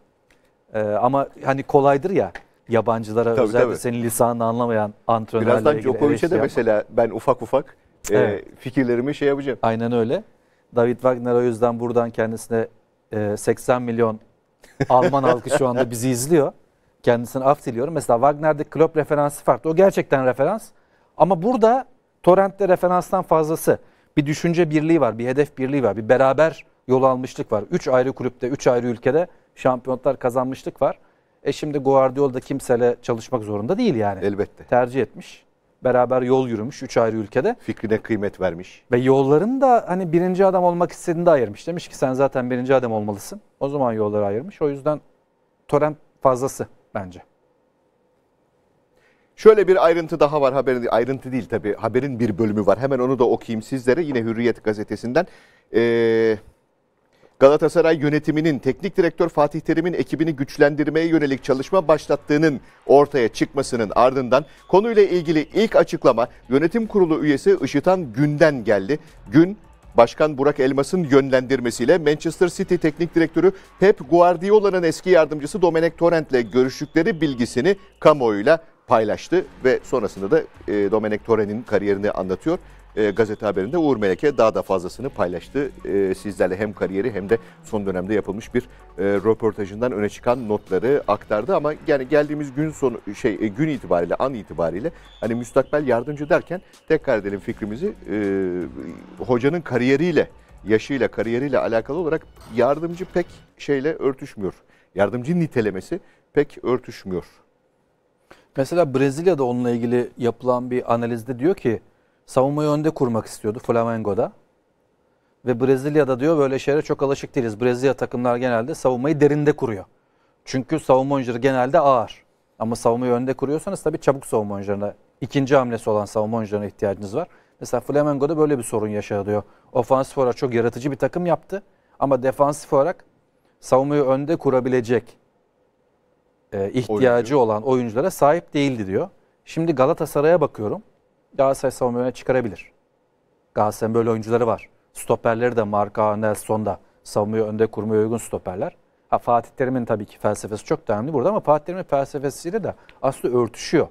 Ee, ama hani kolaydır ya yabancılara tabii, özellikle tabii. senin lisanını anlamayan antrenörlerle Birazdan Djokovic'e de mesela ben ufak ufak e, evet. e, fikirlerimi şey yapacağım. Aynen öyle. David Wagner o yüzden buradan kendisine e, 80 milyon Alman halkı şu anda bizi izliyor. Kendisine af diliyorum. Mesela Wagner'de Klopp referansı farklı. O gerçekten referans. Ama burada Torrent'te referanstan fazlası bir düşünce birliği var, bir hedef birliği var, bir beraber yol almışlık var. Üç ayrı kulüpte, üç ayrı ülkede şampiyonlar kazanmışlık var. E şimdi Guardiola kimseyle çalışmak zorunda değil yani. Elbette. Tercih etmiş. Beraber yol yürümüş üç ayrı ülkede. Fikrine kıymet vermiş. Ve yollarını da hani birinci adam olmak istediğinde ayırmış. Demiş ki sen zaten birinci adam olmalısın. O zaman yolları ayırmış. O yüzden Torrent fazlası bence. Şöyle bir ayrıntı daha var haberin ayrıntı değil tabi haberin bir bölümü var. Hemen onu da okuyayım sizlere yine Hürriyet gazetesinden. Ee, Galatasaray yönetiminin teknik direktör Fatih Terim'in ekibini güçlendirmeye yönelik çalışma başlattığının ortaya çıkmasının ardından konuyla ilgili ilk açıklama yönetim kurulu üyesi Işıtan Gün'den geldi. Gün Başkan Burak Elmas'ın yönlendirmesiyle Manchester City teknik direktörü Pep Guardiola'nın eski yardımcısı Domenech Torrent'le görüştükleri bilgisini kamuoyuyla paylaştı ve sonrasında da e, Domenek Torre'nin kariyerini anlatıyor. E, gazete haberinde Uğur Meleke daha da fazlasını paylaştı. E, sizlerle hem kariyeri hem de son dönemde yapılmış bir e, röportajından öne çıkan notları aktardı ama yani geldiğimiz gün sonu şey e, gün itibariyle an itibariyle hani müstakbel yardımcı derken tekrar edelim fikrimizi e, hocanın kariyeriyle yaşıyla kariyeriyle alakalı olarak yardımcı pek şeyle örtüşmüyor. Yardımcı nitelemesi pek örtüşmüyor. Mesela Brezilya'da onunla ilgili yapılan bir analizde diyor ki savunmayı önde kurmak istiyordu Flamengo'da. Ve Brezilya'da diyor böyle şeylere çok alışık değiliz. Brezilya takımlar genelde savunmayı derinde kuruyor. Çünkü savunma oyuncuları genelde ağır. Ama savunmayı önde kuruyorsanız tabii çabuk savunma oyuncularına, ikinci hamlesi olan savunma oyuncularına ihtiyacınız var. Mesela Flamengo'da böyle bir sorun yaşanıyor. Ofansif olarak çok yaratıcı bir takım yaptı. Ama defansif olarak savunmayı önde kurabilecek e, ihtiyacı Oyuncu. olan oyunculara sahip değildi diyor. Şimdi Galatasaray'a bakıyorum. Galatasaray savunma öne çıkarabilir. Galatasaray'ın böyle oyuncuları var. Stoperleri de Marka, Nelson'da savunmayı önde kurmaya uygun stoperler. Ha, Fatih Terim'in tabii ki felsefesi çok önemli burada ama Fatih Terim'in felsefesiyle de aslında örtüşüyor.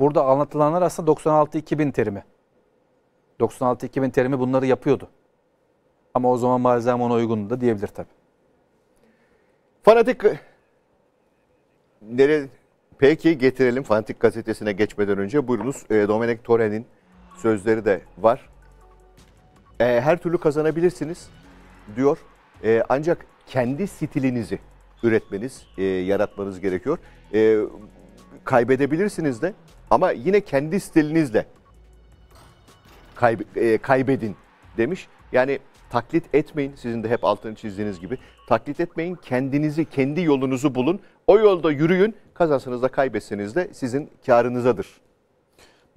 Burada anlatılanlar aslında 96-2000 terimi. 96-2000 terimi bunları yapıyordu. Ama o zaman malzeme ona uygun da diyebilir tabii. Fanatik Nere... Peki getirelim Fanatik Gazetesi'ne geçmeden önce buyurunuz. E, ee, Domenek Torren'in sözleri de var. E, her türlü kazanabilirsiniz diyor. E, ancak kendi stilinizi üretmeniz, e, yaratmanız gerekiyor. E, kaybedebilirsiniz de ama yine kendi stilinizle kayb e, kaybedin demiş. Yani taklit etmeyin. Sizin de hep altını çizdiğiniz gibi. Taklit etmeyin. Kendinizi, kendi yolunuzu bulun. O yolda yürüyün kazansanız da kaybetseniz de sizin karınızadır.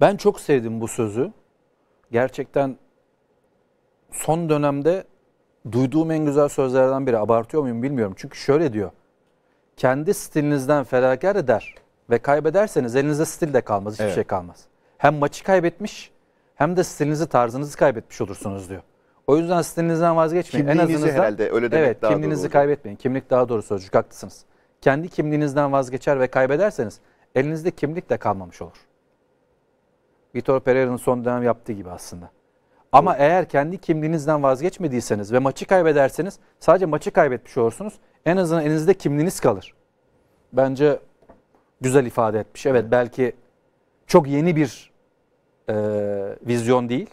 Ben çok sevdim bu sözü. Gerçekten son dönemde duyduğum en güzel sözlerden biri. Abartıyor muyum bilmiyorum. Çünkü şöyle diyor. Kendi stilinizden feragat eder ve kaybederseniz elinizde stil de kalmaz. Hiçbir evet. şey kalmaz. Hem maçı kaybetmiş hem de stilinizi tarzınızı kaybetmiş olursunuz diyor. O yüzden stilinizden vazgeçmeyin. Kimliğinizi en azından, herhalde öyle demek evet, daha kimliğinizi doğru. kaybetmeyin. Kimlik daha doğru sözcük haklısınız kendi kimliğinizden vazgeçer ve kaybederseniz elinizde kimlik de kalmamış olur. Vitor Pereira'nın son dönem yaptığı gibi aslında. Ama evet. eğer kendi kimliğinizden vazgeçmediyseniz ve maçı kaybederseniz sadece maçı kaybetmiş olursunuz. En azından elinizde kimliğiniz kalır. Bence güzel ifade etmiş. Evet belki çok yeni bir e, vizyon değil.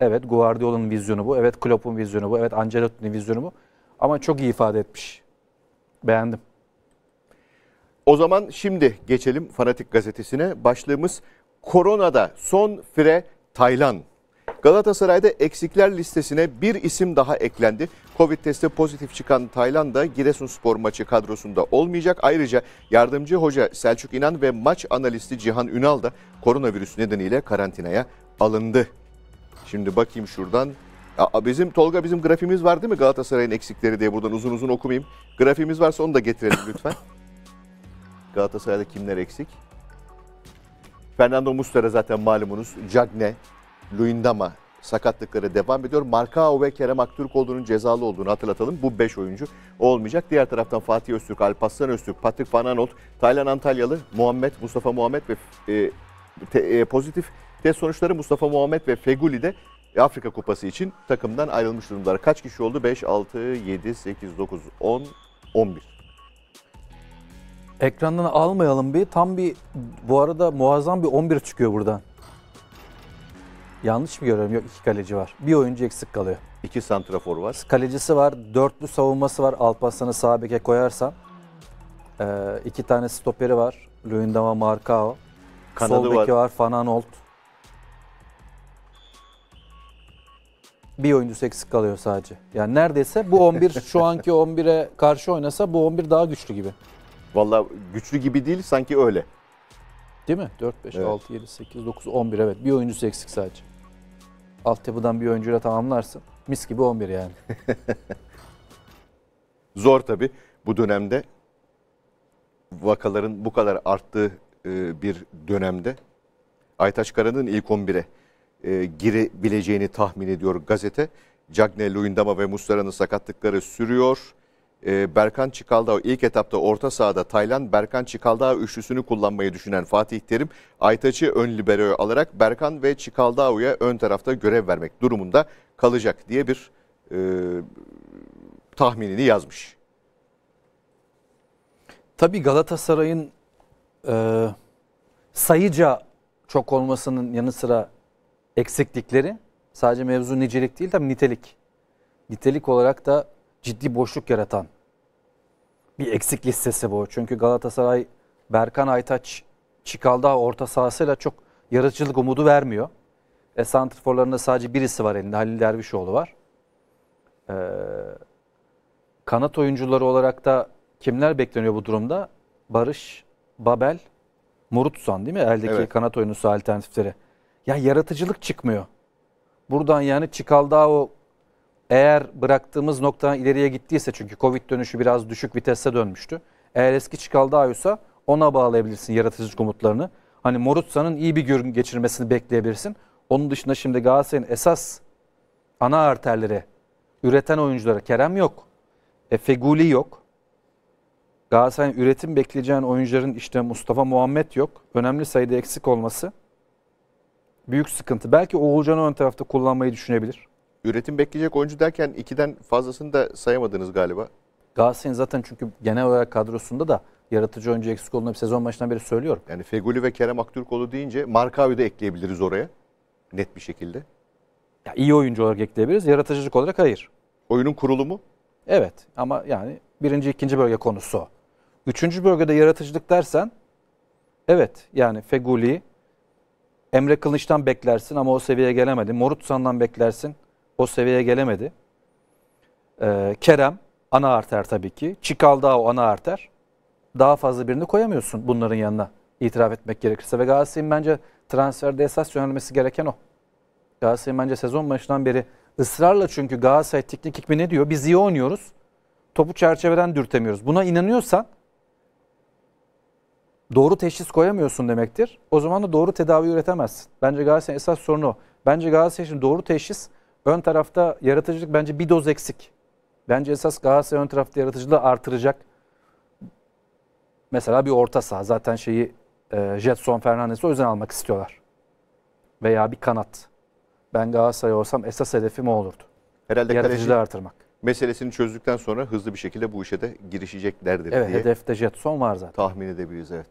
Evet Guardiola'nın vizyonu bu. Evet Klopp'un vizyonu bu. Evet Ancelotti'nin vizyonu bu. Ama çok iyi ifade etmiş. Beğendim. O zaman şimdi geçelim Fanatik Gazetesi'ne. Başlığımız Koronada son fire Taylan. Galatasaray'da eksikler listesine bir isim daha eklendi. Covid testi pozitif çıkan Tayland'da Giresunspor maçı kadrosunda olmayacak. Ayrıca yardımcı hoca Selçuk İnan ve maç analisti Cihan Ünal da koronavirüs nedeniyle karantinaya alındı. Şimdi bakayım şuradan. Ya bizim Tolga bizim grafimiz var değil mi Galatasaray'ın eksikleri diye buradan uzun uzun okumayayım. Grafimiz varsa onu da getirelim lütfen. Galatasaray'da kimler eksik? Fernando Muslera zaten malumunuz. Cagne, Luindama sakatlıkları devam ediyor. Markao ve Kerem Aktürkoğlu'nun cezalı olduğunu hatırlatalım. Bu 5 oyuncu olmayacak. Diğer taraftan Fatih Öztürk, Alpaslan Öztürk, Patrik Van Anolt, Taylan Antalyalı, Muhammed, Mustafa Muhammed ve e, te, e, pozitif test sonuçları Mustafa Muhammed ve Feguli de Afrika Kupası için takımdan ayrılmış durumdalar. Kaç kişi oldu? 5, 6, 7, 8, 9, 10, 11. Ekrandan almayalım bir. Tam bir bu arada muazzam bir 11 çıkıyor buradan. Yanlış mı görüyorum? Yok iki kaleci var. Bir oyuncu eksik kalıyor. İki santrafor var. Kalecisi var. Dörtlü savunması var. Alparslan'ı sağ beke koyarsan. Ee, iki tane stoperi var. Luyendama Marcao. Kanadı Sol beki var. var. Fananolt. bir oyuncusu eksik kalıyor sadece. Yani neredeyse bu 11 şu anki 11'e karşı oynasa bu 11 daha güçlü gibi. Valla güçlü gibi değil sanki öyle. Değil mi? 4, 5, evet. 6, 7, 8, 9, 11 evet. Bir oyuncusu eksik sadece. Altyapıdan bir oyuncuyla tamamlarsın. Mis gibi 11 yani. Zor tabii bu dönemde vakaların bu kadar arttığı e, bir dönemde Aytaç Kara'nın ilk 11'e e, girebileceğini tahmin ediyor gazete. Cagne, Luyendama ve Muslera'nın sakatlıkları sürüyor. Ee, Berkan Çikaldağ ilk etapta orta sahada Taylan Berkan Çikaldağ üçlüsünü kullanmayı düşünen Fatih Terim Aytaç'ı ön liberoya alarak Berkan ve Çikaldağ'ya ön tarafta görev vermek durumunda kalacak diye bir e, tahminini yazmış. Tabi Galatasaray'ın e, sayıca çok olmasının yanı sıra eksiklikleri sadece mevzu nicelik değil tabii nitelik. Nitelik olarak da ciddi boşluk yaratan bir eksik listesi bu. Çünkü Galatasaray Berkan Aytaç Çikaldağ orta sahasıyla çok yaratıcılık umudu vermiyor. E, santrforlarında sadece birisi var elinde Halil Dervişoğlu var. E, kanat oyuncuları olarak da kimler bekleniyor bu durumda? Barış, Babel, Murutsan değil mi? Eldeki evet. kanat oyuncusu alternatifleri. Ya yaratıcılık çıkmıyor. Buradan yani Çikaldağ o eğer bıraktığımız noktadan ileriye gittiyse çünkü Covid dönüşü biraz düşük viteste dönmüştü. Eğer eski çıkaldı ayusa ona bağlayabilirsin yaratıcı komutlarını. Hani Morutsa'nın iyi bir gün geçirmesini bekleyebilirsin. Onun dışında şimdi Galatasaray'ın esas ana arterleri üreten oyunculara Kerem yok. E, Feguli yok. Galatasaray'ın üretim bekleyeceğin oyuncuların işte Mustafa Muhammed yok. Önemli sayıda eksik olması büyük sıkıntı. Belki Oğulcan'ı ön tarafta kullanmayı düşünebilir üretim bekleyecek oyuncu derken ikiden fazlasını da sayamadınız galiba. Galatasaray'ın zaten çünkü genel olarak kadrosunda da yaratıcı oyuncu eksik olduğunu sezon başından beri söylüyorum. Yani Feguli ve Kerem Aktürkoğlu deyince Markao'yu de ekleyebiliriz oraya. Net bir şekilde. Ya iyi oyuncu olarak ekleyebiliriz. Yaratıcılık olarak hayır. Oyunun kurulumu? Evet ama yani birinci, ikinci bölge konusu o. Üçüncü bölgede yaratıcılık dersen evet yani Feguli, Emre Kılıç'tan beklersin ama o seviyeye gelemedi. Morut sandan beklersin o seviyeye gelemedi. Ee, Kerem ana arter tabii ki. o ana arter. Daha fazla birini koyamıyorsun bunların yanına. itiraf etmek gerekirse ve Galatasaray'ın bence transferde esas yönelmesi gereken o. Galatasaray'ın bence sezon başından beri ısrarla çünkü Galatasaray teknik ekibi ne diyor? Biz iyi oynuyoruz. Topu çerçeveden dürtemiyoruz. Buna inanıyorsan doğru teşhis koyamıyorsun demektir. O zaman da doğru tedavi üretemezsin. Bence Galatasaray'ın esas sorunu o. Bence Galatasaray için doğru teşhis Ön tarafta yaratıcılık bence bir doz eksik. Bence esas Galatasaray ön tarafta yaratıcılığı artıracak. Mesela bir orta saha. Zaten şeyi e, Jetson Fernandes'i o yüzden almak istiyorlar. Veya bir kanat. Ben Galatasaray olsam esas hedefim o olurdu. Herhalde yaratıcılığı artırmak. Meselesini çözdükten sonra hızlı bir şekilde bu işe de girişeceklerdir evet, diye. Evet hedefte Jetson var zaten. Tahmin edebiliriz evet.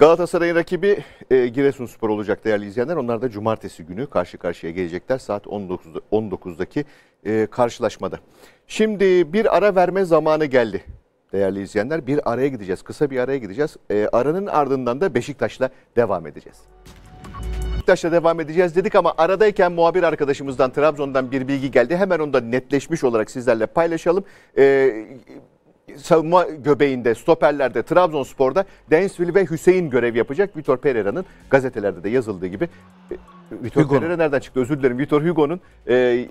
Galatasaray'ın rakibi e, Giresunspor olacak değerli izleyenler. Onlar da cumartesi günü karşı karşıya gelecekler saat 19'da, 19'daki e, karşılaşmada. Şimdi bir ara verme zamanı geldi değerli izleyenler. Bir araya gideceğiz, kısa bir araya gideceğiz. E, aranın ardından da Beşiktaş'la devam edeceğiz. Beşiktaş'la devam edeceğiz dedik ama aradayken muhabir arkadaşımızdan Trabzon'dan bir bilgi geldi. Hemen onu da netleşmiş olarak sizlerle paylaşalım. Ee, savunma göbeğinde, stoperlerde, Trabzonspor'da Densville ve Hüseyin görev yapacak. Vitor Pereira'nın gazetelerde de yazıldığı gibi. E, Vitor Hugo. Pereira nereden çıktı? Özür dilerim. Vitor Hugo'nun e,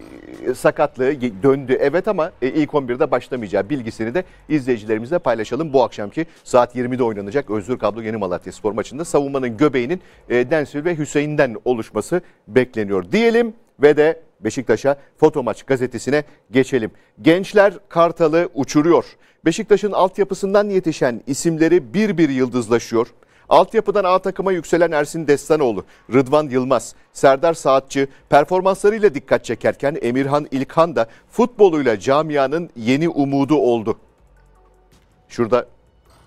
sakatlığı döndü. Evet ama e, ilk 11'de başlamayacağı bilgisini de izleyicilerimizle paylaşalım. Bu akşamki saat 20'de oynanacak Özgür Kablo Yeni Malatya Spor maçında savunmanın göbeğinin e, Densville ve Hüseyin'den oluşması bekleniyor. Diyelim ve de Beşiktaş'a Foto gazetesine geçelim. Gençler Kartal'ı uçuruyor. Beşiktaş'ın altyapısından yetişen isimleri bir bir yıldızlaşıyor. Altyapıdan A takıma yükselen Ersin Destanoğlu, Rıdvan Yılmaz, Serdar Saatçı performanslarıyla dikkat çekerken Emirhan İlkan da futboluyla camianın yeni umudu oldu. Şurada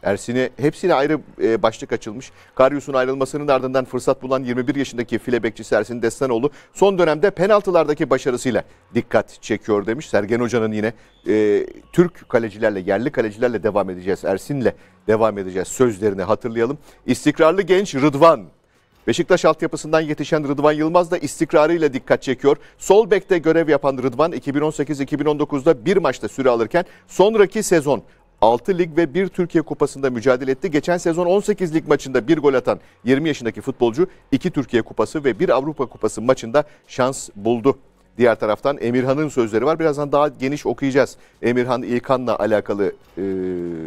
Ersin'e hepsine ayrı e, başlık açılmış. Karyus'un ayrılmasının ardından fırsat bulan 21 yaşındaki file bekçisi Ersin Destanoğlu son dönemde penaltılardaki başarısıyla dikkat çekiyor demiş. Sergen Hoca'nın yine e, Türk kalecilerle, yerli kalecilerle devam edeceğiz. Ersin'le devam edeceğiz sözlerini hatırlayalım. İstikrarlı genç Rıdvan Beşiktaş altyapısından yetişen Rıdvan Yılmaz da istikrarıyla dikkat çekiyor. Sol bekte görev yapan Rıdvan 2018-2019'da bir maçta süre alırken sonraki sezon 6 lig ve 1 Türkiye Kupası'nda mücadele etti. Geçen sezon 18 lig maçında 1 gol atan 20 yaşındaki futbolcu 2 Türkiye Kupası ve 1 Avrupa Kupası maçında şans buldu. Diğer taraftan Emirhan'ın sözleri var. Birazdan daha geniş okuyacağız. Emirhan İlkan'la alakalı e,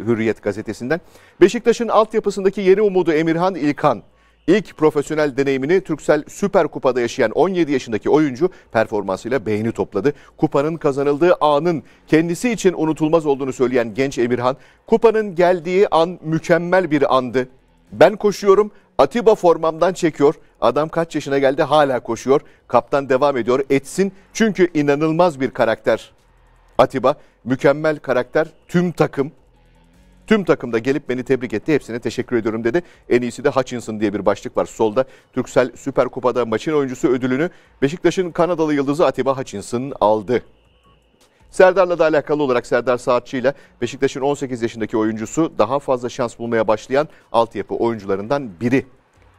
Hürriyet gazetesinden. Beşiktaş'ın altyapısındaki yeni umudu Emirhan İlkan İlk profesyonel deneyimini Türksel Süper Kupa'da yaşayan 17 yaşındaki oyuncu performansıyla beğeni topladı. Kupanın kazanıldığı anın kendisi için unutulmaz olduğunu söyleyen genç Emirhan, kupanın geldiği an mükemmel bir andı. Ben koşuyorum, Atiba formamdan çekiyor. Adam kaç yaşına geldi hala koşuyor. Kaptan devam ediyor. Etsin çünkü inanılmaz bir karakter. Atiba mükemmel karakter tüm takım Tüm takımda gelip beni tebrik etti. Hepsine teşekkür ediyorum dedi. En iyisi de Hutchinson diye bir başlık var. Solda Türksel Süper Kupa'da maçın oyuncusu ödülünü Beşiktaş'ın Kanadalı yıldızı Atiba Hutchinson aldı. Serdar'la da alakalı olarak Serdar Saatçı ile Beşiktaş'ın 18 yaşındaki oyuncusu daha fazla şans bulmaya başlayan altyapı oyuncularından biri.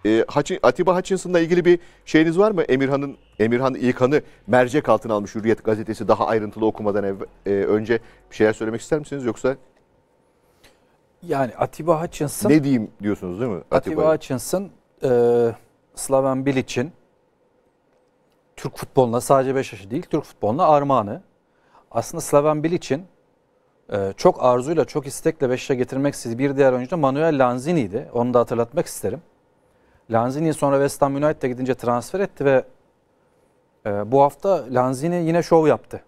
E, Atiba Hutchinson'la ilgili bir şeyiniz var mı? Emirhan'ın Emirhan İlkan'ı mercek altına almış Hürriyet gazetesi daha ayrıntılı okumadan ev, e, önce bir şeyler söylemek ister misiniz yoksa yani Atiba Hutchinson... Ne diyeyim diyorsunuz değil mi? Atiba, Atiba Hutchinson, e, Slaven Bilic'in Türk futboluna sadece Beşiktaş'ı değil, Türk futboluna armağanı. Aslında Slaven Bilic'in e, çok arzuyla, çok istekle Beşiktaş'a getirmek istediği bir diğer oyuncu da Manuel Lanzini'ydi. Onu da hatırlatmak isterim. Lanzini sonra West Ham United'e gidince transfer etti ve e, bu hafta Lanzini yine şov yaptı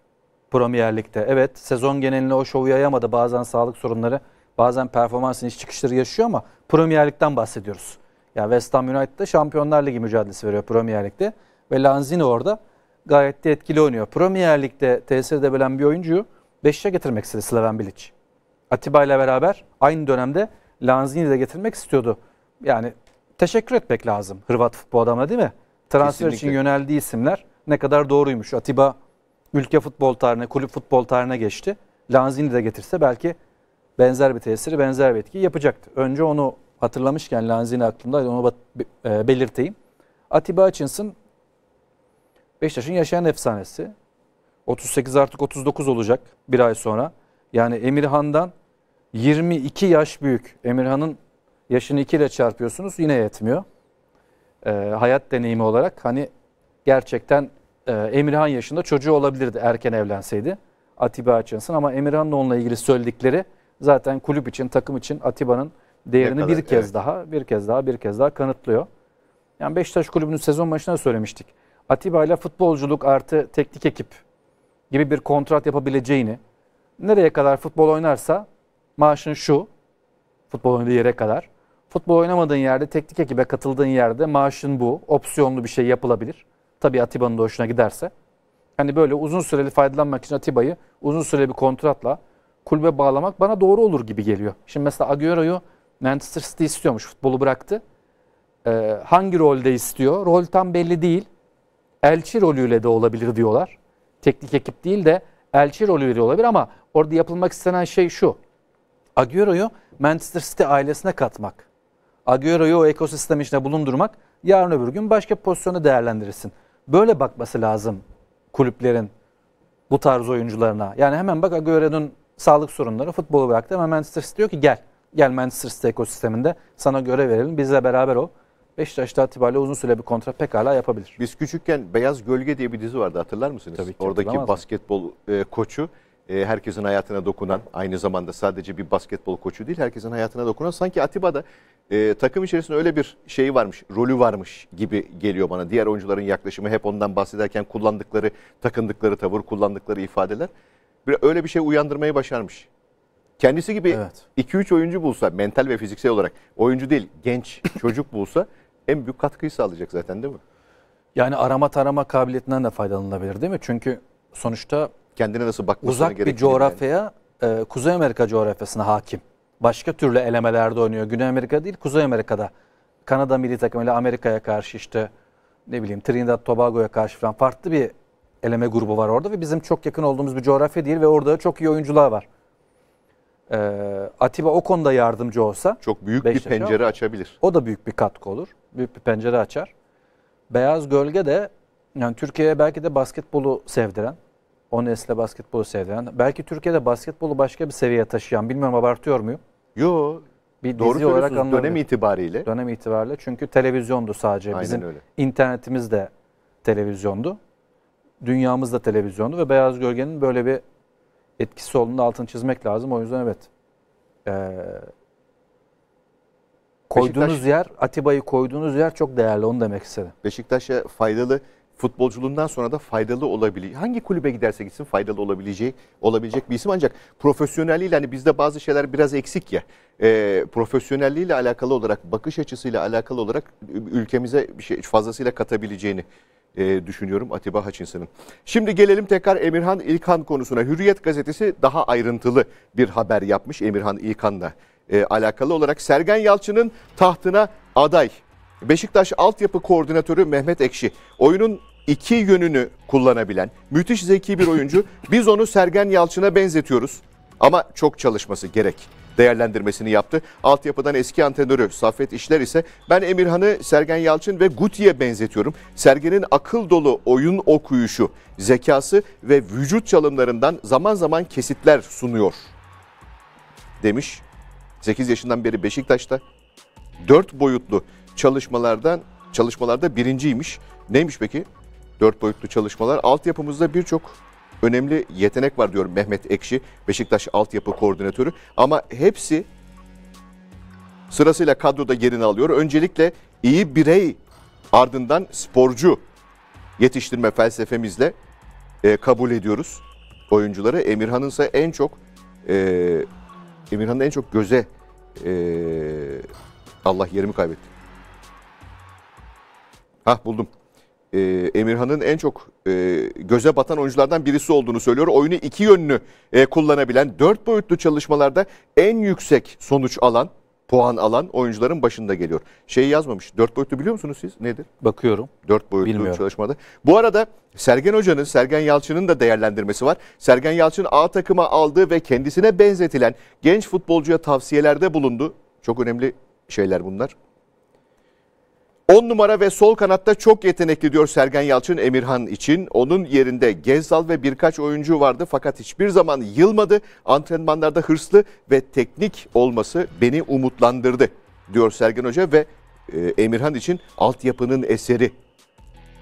Premier Lig'de. Evet, sezon genelinde o şovu yayamadı bazen sağlık sorunları Bazen performansın iniş çıkışları yaşıyor ama Premier Lig'den bahsediyoruz. Ya yani West Ham United'da Şampiyonlar Ligi mücadelesi veriyor Premier Lig'de. Ve Lanzini orada gayet de etkili oynuyor. Premier Lig'de tesir edebilen bir oyuncuyu Beşiktaş'a getirmek istedi Slaven Bilic. Atiba ile beraber aynı dönemde Lanzini de getirmek istiyordu. Yani teşekkür etmek lazım Hırvat futbol adamına değil mi? Transfer Kesinlikle. için yöneldiği isimler ne kadar doğruymuş. Atiba ülke futbol tarihine, kulüp futbol tarihine geçti. Lanzini de getirse belki benzer bir tesiri, benzer bir etki yapacaktı. Önce onu hatırlamışken Lanzini aklımda onu e, belirteyim. Atiba Hutchinson Beşiktaş'ın yaşayan efsanesi. 38 artık 39 olacak bir ay sonra. Yani Emirhan'dan 22 yaş büyük. Emirhan'ın yaşını 2 ile çarpıyorsunuz yine yetmiyor. Ee, hayat deneyimi olarak hani gerçekten e, Emirhan yaşında çocuğu olabilirdi erken evlenseydi. Atiba Hutchinson ama Emirhan'la onunla ilgili söyledikleri zaten kulüp için, takım için Atiba'nın değerini kadar, bir kez evet. daha, bir kez daha, bir kez daha kanıtlıyor. Yani Beşiktaş kulübünün sezon başına söylemiştik. Atiba ile futbolculuk artı teknik ekip gibi bir kontrat yapabileceğini, nereye kadar futbol oynarsa maaşın şu, futbol oynadığı yere kadar. Futbol oynamadığın yerde, teknik ekibe katıldığın yerde maaşın bu. Opsiyonlu bir şey yapılabilir. Tabii Atiba'nın da hoşuna giderse. Hani böyle uzun süreli faydalanmak için Atiba'yı uzun süreli bir kontratla kulübe bağlamak bana doğru olur gibi geliyor. Şimdi mesela Agüero'yu Manchester City istiyormuş. Futbolu bıraktı. Ee, hangi rolde istiyor? Rol tam belli değil. Elçi rolüyle de olabilir diyorlar. Teknik ekip değil de elçi rolüyle olabilir ama orada yapılmak istenen şey şu. Agüero'yu Manchester City ailesine katmak. Agüero'yu o ekosistem içinde bulundurmak. Yarın öbür gün başka bir pozisyonu değerlendirirsin. Böyle bakması lazım kulüplerin bu tarz oyuncularına. Yani hemen bak Agüero'nun sağlık sorunları futbolu bıraktı ama Manchester City diyor ki gel. Gel Manchester City ekosisteminde sana görev verelim. Bizle beraber ol. Beşiktaş'ta Atiba'yla uzun süre bir kontrat pekala yapabilir. Biz küçükken Beyaz Gölge diye bir dizi vardı hatırlar mısınız? Tabii ki, Oradaki basketbol e, koçu e, herkesin hayatına dokunan aynı zamanda sadece bir basketbol koçu değil herkesin hayatına dokunan sanki Atiba'da e, takım içerisinde öyle bir şeyi varmış, rolü varmış gibi geliyor bana. Diğer oyuncuların yaklaşımı hep ondan bahsederken kullandıkları, takındıkları tavır, kullandıkları ifadeler öyle bir şey uyandırmayı başarmış. Kendisi gibi 2-3 evet. oyuncu bulsa mental ve fiziksel olarak oyuncu değil genç çocuk bulsa en büyük katkıyı sağlayacak zaten değil mi? Yani arama tarama kabiliyetinden de faydalanılabilir değil mi? Çünkü sonuçta kendine nasıl bakmasına uzak bir coğrafyaya yani. e, Kuzey Amerika coğrafyasına hakim. Başka türlü elemelerde oynuyor. Güney Amerika değil Kuzey Amerika'da. Kanada milli takımıyla Amerika'ya karşı işte ne bileyim Trinidad Tobago'ya karşı falan farklı bir eleme grubu var orada ve bizim çok yakın olduğumuz bir coğrafya değil ve orada çok iyi oyuncular var. Ee, Atiba o konuda yardımcı olsa çok büyük bir yaşa, pencere açabilir. O da büyük bir katkı olur. Büyük bir pencere açar. Beyaz Gölge de yani Türkiye'ye belki de basketbolu sevdiren, o nesle basketbolu sevdiren, belki Türkiye'de basketbolu başka bir seviyeye taşıyan, bilmiyorum abartıyor muyum? Yo. Bir doğru olarak anlamıyor. dönem itibariyle. Dönem itibariyle çünkü televizyondu sadece. Aynen Bizim öyle. internetimiz de televizyondu dünyamız da televizyondu ve beyaz gölgenin böyle bir etkisi olduğunu altını çizmek lazım. O yüzden evet. Ee, koyduğunuz Beşiktaş, yer, Atiba'yı koyduğunuz yer çok değerli onu demek istedim. Beşiktaş'a faydalı futbolculuğundan sonra da faydalı olabilecek. Hangi kulübe giderse gitsin faydalı olabileceği olabilecek bir isim ancak profesyonelliğiyle hani bizde bazı şeyler biraz eksik ya. E, profesyonelliğiyle alakalı olarak, bakış açısıyla alakalı olarak ülkemize bir şey fazlasıyla katabileceğini e, düşünüyorum Atiba Hutchinson'ın. Şimdi gelelim tekrar Emirhan İlkan konusuna. Hürriyet gazetesi daha ayrıntılı bir haber yapmış Emirhan İlkan'la e, alakalı olarak. Sergen Yalçın'ın tahtına aday. Beşiktaş altyapı koordinatörü Mehmet Ekşi. Oyunun iki yönünü kullanabilen müthiş zeki bir oyuncu. Biz onu Sergen Yalçın'a benzetiyoruz ama çok çalışması gerek değerlendirmesini yaptı. Altyapıdan eski antrenörü Saffet İşler ise ben Emirhan'ı Sergen Yalçın ve Guti'ye benzetiyorum. Sergen'in akıl dolu oyun okuyuşu, zekası ve vücut çalımlarından zaman zaman kesitler sunuyor demiş. 8 yaşından beri Beşiktaş'ta 4 boyutlu çalışmalardan çalışmalarda birinciymiş. Neymiş peki? 4 boyutlu çalışmalar. Altyapımızda birçok önemli yetenek var diyor Mehmet Ekşi, Beşiktaş altyapı koordinatörü. Ama hepsi sırasıyla kadroda yerini alıyor. Öncelikle iyi birey ardından sporcu yetiştirme felsefemizle e, kabul ediyoruz oyuncuları. Emirhan'ın ise en çok e, Emirhan'ın en çok göze e, Allah yerimi kaybetti. Hah buldum e, Emirhan'ın en çok e, göze batan oyunculardan birisi olduğunu söylüyor. Oyunu iki yönlü e, kullanabilen, dört boyutlu çalışmalarda en yüksek sonuç alan, puan alan oyuncuların başında geliyor. Şeyi yazmamış. Dört boyutlu biliyor musunuz siz? Nedir? Bakıyorum. Dört boyutlu Bilmiyorum. çalışmada. Bu arada Sergen Hoca'nın, Sergen Yalçın'ın da değerlendirmesi var. Sergen Yalçın A takıma aldığı ve kendisine benzetilen genç futbolcuya tavsiyelerde bulundu. Çok önemli şeyler bunlar. 10 numara ve sol kanatta çok yetenekli diyor Sergen Yalçın Emirhan için. Onun yerinde Gezdal ve birkaç oyuncu vardı fakat hiçbir zaman yılmadı. Antrenmanlarda hırslı ve teknik olması beni umutlandırdı diyor Sergen Hoca ve e, Emirhan için altyapının eseri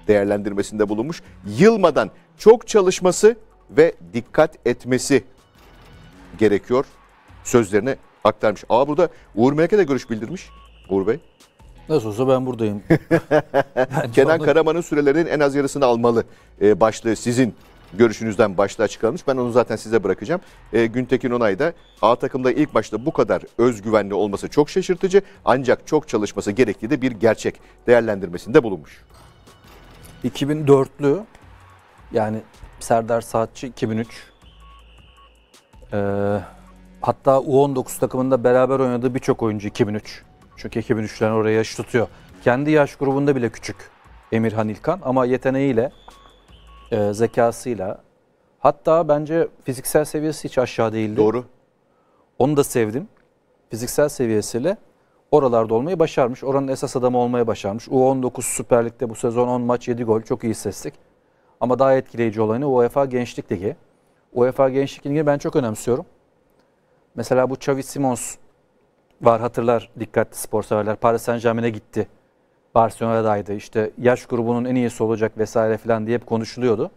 değerlendirmesinde bulunmuş. Yılmadan çok çalışması ve dikkat etmesi gerekiyor sözlerini aktarmış. Aa burada Uğur Melek'e de görüş bildirmiş Uğur Bey. Nasıl olsa ben buradayım. Kenan Karaman'ın sürelerinin en az yarısını almalı e, başlığı sizin görüşünüzden başta açıklanmış. Ben onu zaten size bırakacağım. E, Güntekin Onay da A takımda ilk başta bu kadar özgüvenli olması çok şaşırtıcı. Ancak çok çalışması gerektiği de bir gerçek değerlendirmesinde bulunmuş. 2004'lü yani Serdar Saatçi 2003. Ee, hatta U19 takımında beraber oynadığı birçok oyuncu 2003. Çünkü 2003'ten oraya yaş tutuyor. Kendi yaş grubunda bile küçük Emirhan İlkan ama yeteneğiyle, e, zekasıyla hatta bence fiziksel seviyesi hiç aşağı değildi. Doğru. Onu da sevdim. Fiziksel seviyesiyle oralarda olmayı başarmış. Oranın esas adamı olmayı başarmış. U19 Süper Lig'de bu sezon 10 maç 7 gol çok iyi istatistik. Ama daha etkileyici olanı UEFA Gençlik Ligi. UEFA Gençlik Ligi'ni ben çok önemsiyorum. Mesela bu Xavi Simons var hatırlar dikkatli spor severler. Paris Saint Germain'e gitti. Barcelona'daydı. İşte yaş grubunun en iyisi olacak vesaire filan diye hep konuşuluyordu.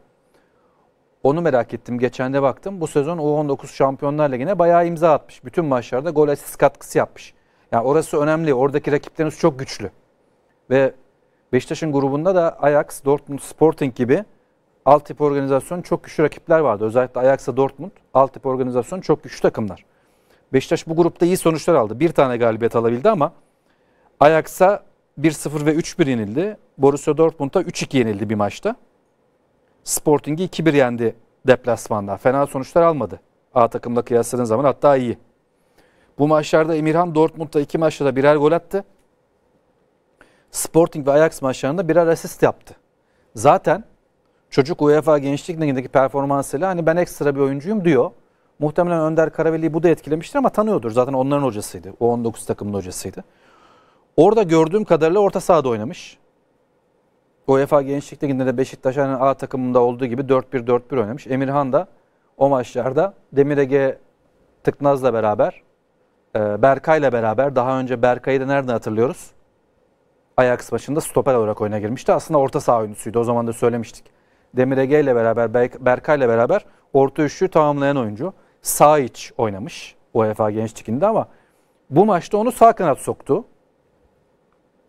Onu merak ettim. Geçen de baktım. Bu sezon U19 Şampiyonlar Ligi'ne bayağı imza atmış. Bütün maçlarda gol asist katkısı yapmış. Yani orası önemli. Oradaki rakipleriniz çok güçlü. Ve Beşiktaş'ın grubunda da Ajax, Dortmund, Sporting gibi alt tip organizasyon çok güçlü rakipler vardı. Özellikle Ajax'a Dortmund alt tip organizasyon çok güçlü takımlar. Beşiktaş bu grupta iyi sonuçlar aldı. Bir tane galibiyet alabildi ama Ajax'a 1-0 ve 3-1 yenildi. Borussia Dortmund'a 3-2 yenildi bir maçta. Sporting'i 2-1 yendi deplasmanda. Fena sonuçlar almadı. A takımla kıyasladığın zaman hatta iyi. Bu maçlarda Emirhan Dortmund'da iki maçta da birer gol attı. Sporting ve Ajax maçlarında birer asist yaptı. Zaten çocuk UEFA Gençlik Ligi'ndeki performansıyla hani ben ekstra bir oyuncuyum diyor. Muhtemelen Önder Karaveli'yi bu da etkilemiştir ama tanıyordur. Zaten onların hocasıydı. O 19 takımın hocasıydı. Orada gördüğüm kadarıyla orta sahada oynamış. UEFA Gençlik Ligi'nde de Beşiktaş'ın A takımında olduğu gibi 4-1-4-1 oynamış. Emirhan da o maçlarda Demir Ege Tıknaz'la beraber, e, Berkay'la beraber daha önce Berkay'ı da nereden hatırlıyoruz? Ajax maçında stoper olarak oyuna girmişti. Aslında orta saha oyuncusuydu. O zaman da söylemiştik. Demir Ege ile beraber, Berkay ile beraber orta üçlü tamamlayan oyuncu sağ iç oynamış UEFA Genç Ligi'nde ama bu maçta onu sağ kanat soktu.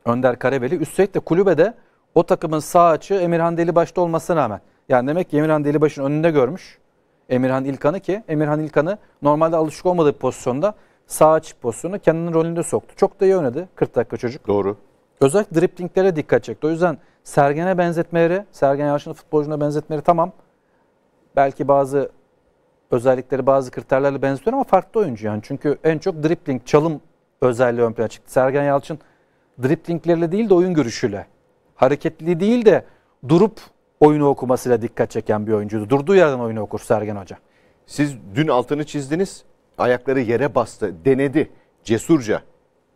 Önder Karabeli. Üstelik de kulübede o takımın sağ açı Emirhan Delibaş'ta olmasına rağmen. Yani demek ki Emirhan Delibaş'ın önünde görmüş Emirhan İlkan'ı ki Emirhan İlkan'ı normalde alışık olmadığı pozisyonda sağ açı pozisyonu kendinin rolünde soktu. Çok da iyi oynadı 40 dakika çocuk. Doğru. Özellikle driplinglere dikkat çekti. O yüzden Sergen'e benzetmeleri, Sergen Yalçın'ı futbolcuna benzetmeleri tamam. Belki bazı özellikleri bazı kriterlerle benziyor ama farklı oyuncu yani. Çünkü en çok dribbling, çalım özelliği ön plana çıktı. Sergen Yalçın dribblinglerle değil de oyun görüşüyle. Hareketli değil de durup oyunu okumasıyla dikkat çeken bir oyuncuydu. Durduğu yerden oyunu okur Sergen Hoca. Siz dün altını çizdiniz. Ayakları yere bastı, denedi. Cesurca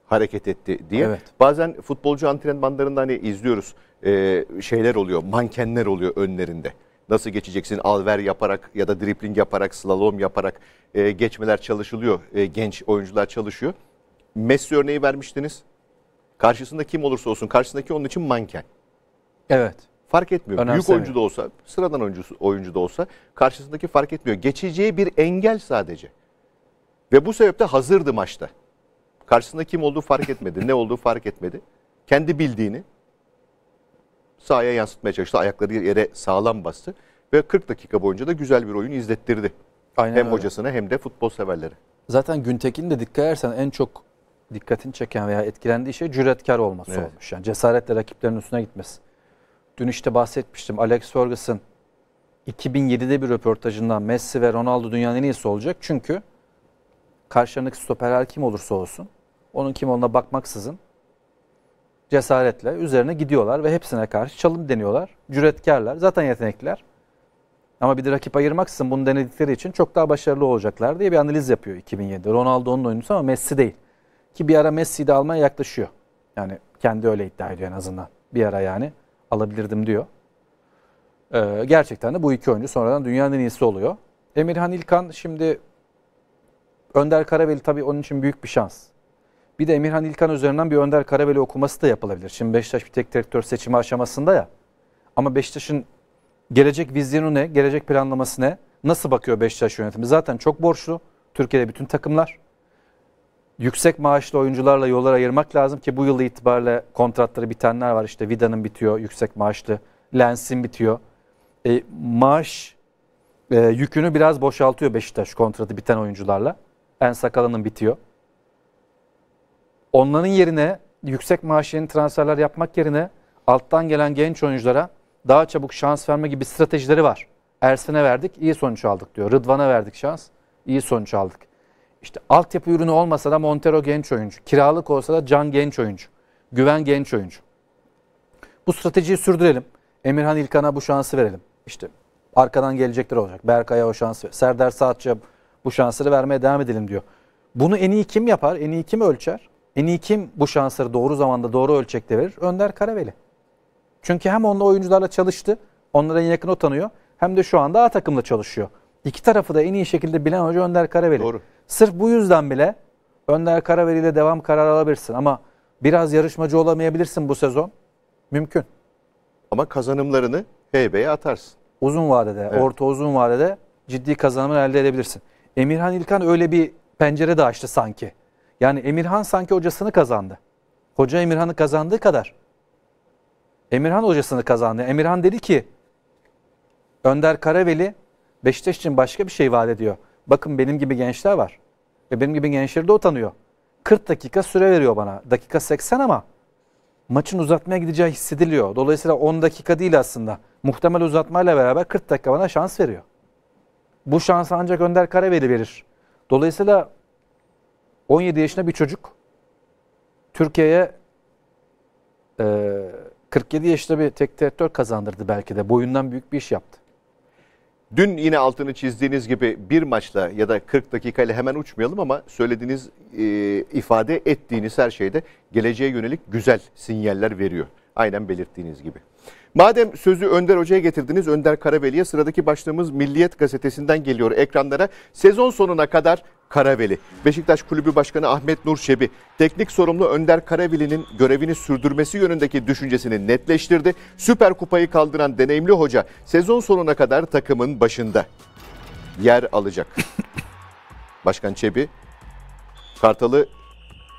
hareket etti diye. Evet. Bazen futbolcu antrenmanlarında hani izliyoruz. Ee, şeyler oluyor, mankenler oluyor önlerinde nasıl geçeceksin alver yaparak ya da dripling yaparak slalom yaparak e, geçmeler çalışılıyor. E, genç oyuncular çalışıyor. Messi örneği vermiştiniz. Karşısında kim olursa olsun karşısındaki onun için manken. Evet. Fark etmiyor. Önemsemiyor. Büyük oyuncu da olsa, sıradan oyuncu oyuncu da olsa karşısındaki fark etmiyor. Geçeceği bir engel sadece. Ve bu sebeple hazırdı maçta. Karşısında kim olduğu fark etmedi, ne olduğu fark etmedi. Kendi bildiğini, sahaya yansıtmaya çalıştı. Ayakları yere sağlam bastı ve 40 dakika boyunca da güzel bir oyun izlettirdi. Aynen hem öyle. hocasına hem de futbol severlere. Zaten Güntekin de dikkat edersen en çok dikkatini çeken veya etkilendiği şey cüretkar olması evet. olmuş. Yani cesaretle rakiplerin üstüne gitmesi. Dün işte bahsetmiştim Alex Ferguson 2007'de bir röportajından Messi ve Ronaldo dünyanın en iyisi olacak. Çünkü karşılarındaki stoper her kim olursa olsun onun kim olduğuna bakmaksızın cesaretle üzerine gidiyorlar ve hepsine karşı çalım deniyorlar. Cüretkarlar, zaten yetenekliler. Ama bir de rakip ayırmaksızın bunu denedikleri için çok daha başarılı olacaklar diye bir analiz yapıyor 2007'de. Ronaldo onun oyuncusu ama Messi değil. Ki bir ara Messi'yi de almaya yaklaşıyor. Yani kendi öyle iddia ediyor en azından. Bir ara yani alabilirdim diyor. Ee, gerçekten de bu iki oyuncu sonradan dünyanın en iyisi oluyor. Emirhan İlkan şimdi Önder Karaveli tabii onun için büyük bir şans. Bir de Emirhan İlkan üzerinden bir Önder Karabeli okuması da yapılabilir. Şimdi Beşiktaş bir tek direktör seçimi aşamasında ya. Ama Beşiktaş'ın gelecek vizyonu ne? Gelecek planlaması ne? Nasıl bakıyor Beşiktaş yönetimi? Zaten çok borçlu. Türkiye'de bütün takımlar. Yüksek maaşlı oyuncularla yollar ayırmak lazım ki bu yıl itibariyle kontratları bitenler var. İşte Vida'nın bitiyor yüksek maaşlı. Lens'in bitiyor. E, maaş e, yükünü biraz boşaltıyor Beşiktaş kontratı biten oyuncularla. En Sakalının bitiyor. Onların yerine yüksek maaş transferler yapmak yerine alttan gelen genç oyunculara daha çabuk şans verme gibi stratejileri var. Ersin'e verdik, iyi sonuç aldık diyor. Rıdvan'a verdik şans, iyi sonuç aldık. İşte altyapı ürünü olmasa da Montero genç oyuncu. Kiralık olsa da Can genç oyuncu. Güven genç oyuncu. Bu stratejiyi sürdürelim. Emirhan İlkan'a bu şansı verelim. İşte arkadan gelecekler olacak. Berkay'a o şansı, Serdar Saatçı'ya bu şansları vermeye devam edelim diyor. Bunu en iyi kim yapar? En iyi kim ölçer? En iyi kim bu şansları doğru zamanda doğru ölçekte verir? Önder Karaveli. Çünkü hem onunla oyuncularla çalıştı, onlara en yakın o tanıyor. Hem de şu anda A takımla çalışıyor. İki tarafı da en iyi şekilde bilen hoca Önder Karaveli. Doğru. Sırf bu yüzden bile Önder Karaveli ile devam kararı alabilirsin. Ama biraz yarışmacı olamayabilirsin bu sezon. Mümkün. Ama kazanımlarını heybeye atarsın. Uzun vadede, evet. orta uzun vadede ciddi kazanımlar elde edebilirsin. Emirhan İlkan öyle bir pencere de açtı sanki. Yani Emirhan sanki hocasını kazandı. Hoca Emirhan'ı kazandığı kadar. Emirhan hocasını kazandı. Emirhan dedi ki Önder Karaveli Beşiktaş için başka bir şey vaat ediyor. Bakın benim gibi gençler var. Ve benim gibi gençleri de utanıyor. 40 dakika süre veriyor bana. Dakika 80 ama maçın uzatmaya gideceği hissediliyor. Dolayısıyla 10 dakika değil aslında. Muhtemel uzatmayla beraber 40 dakika bana şans veriyor. Bu şansı ancak Önder Karaveli verir. Dolayısıyla 17 yaşında bir çocuk Türkiye'ye e, 47 yaşında bir tek direktör kazandırdı belki de. Boyundan büyük bir iş yaptı. Dün yine altını çizdiğiniz gibi bir maçla ya da 40 dakikayla hemen uçmayalım ama söylediğiniz, e, ifade ettiğiniz her şeyde geleceğe yönelik güzel sinyaller veriyor. Aynen belirttiğiniz gibi. Madem sözü Önder Hoca'ya getirdiniz, Önder Karaveli'ye sıradaki başlığımız Milliyet Gazetesi'nden geliyor ekranlara. Sezon sonuna kadar Karaveli, Beşiktaş Kulübü Başkanı Ahmet Nur Şebi, teknik sorumlu Önder Karaveli'nin görevini sürdürmesi yönündeki düşüncesini netleştirdi. Süper Kupayı kaldıran deneyimli hoca sezon sonuna kadar takımın başında yer alacak. Başkan Çebi, Kartal'ı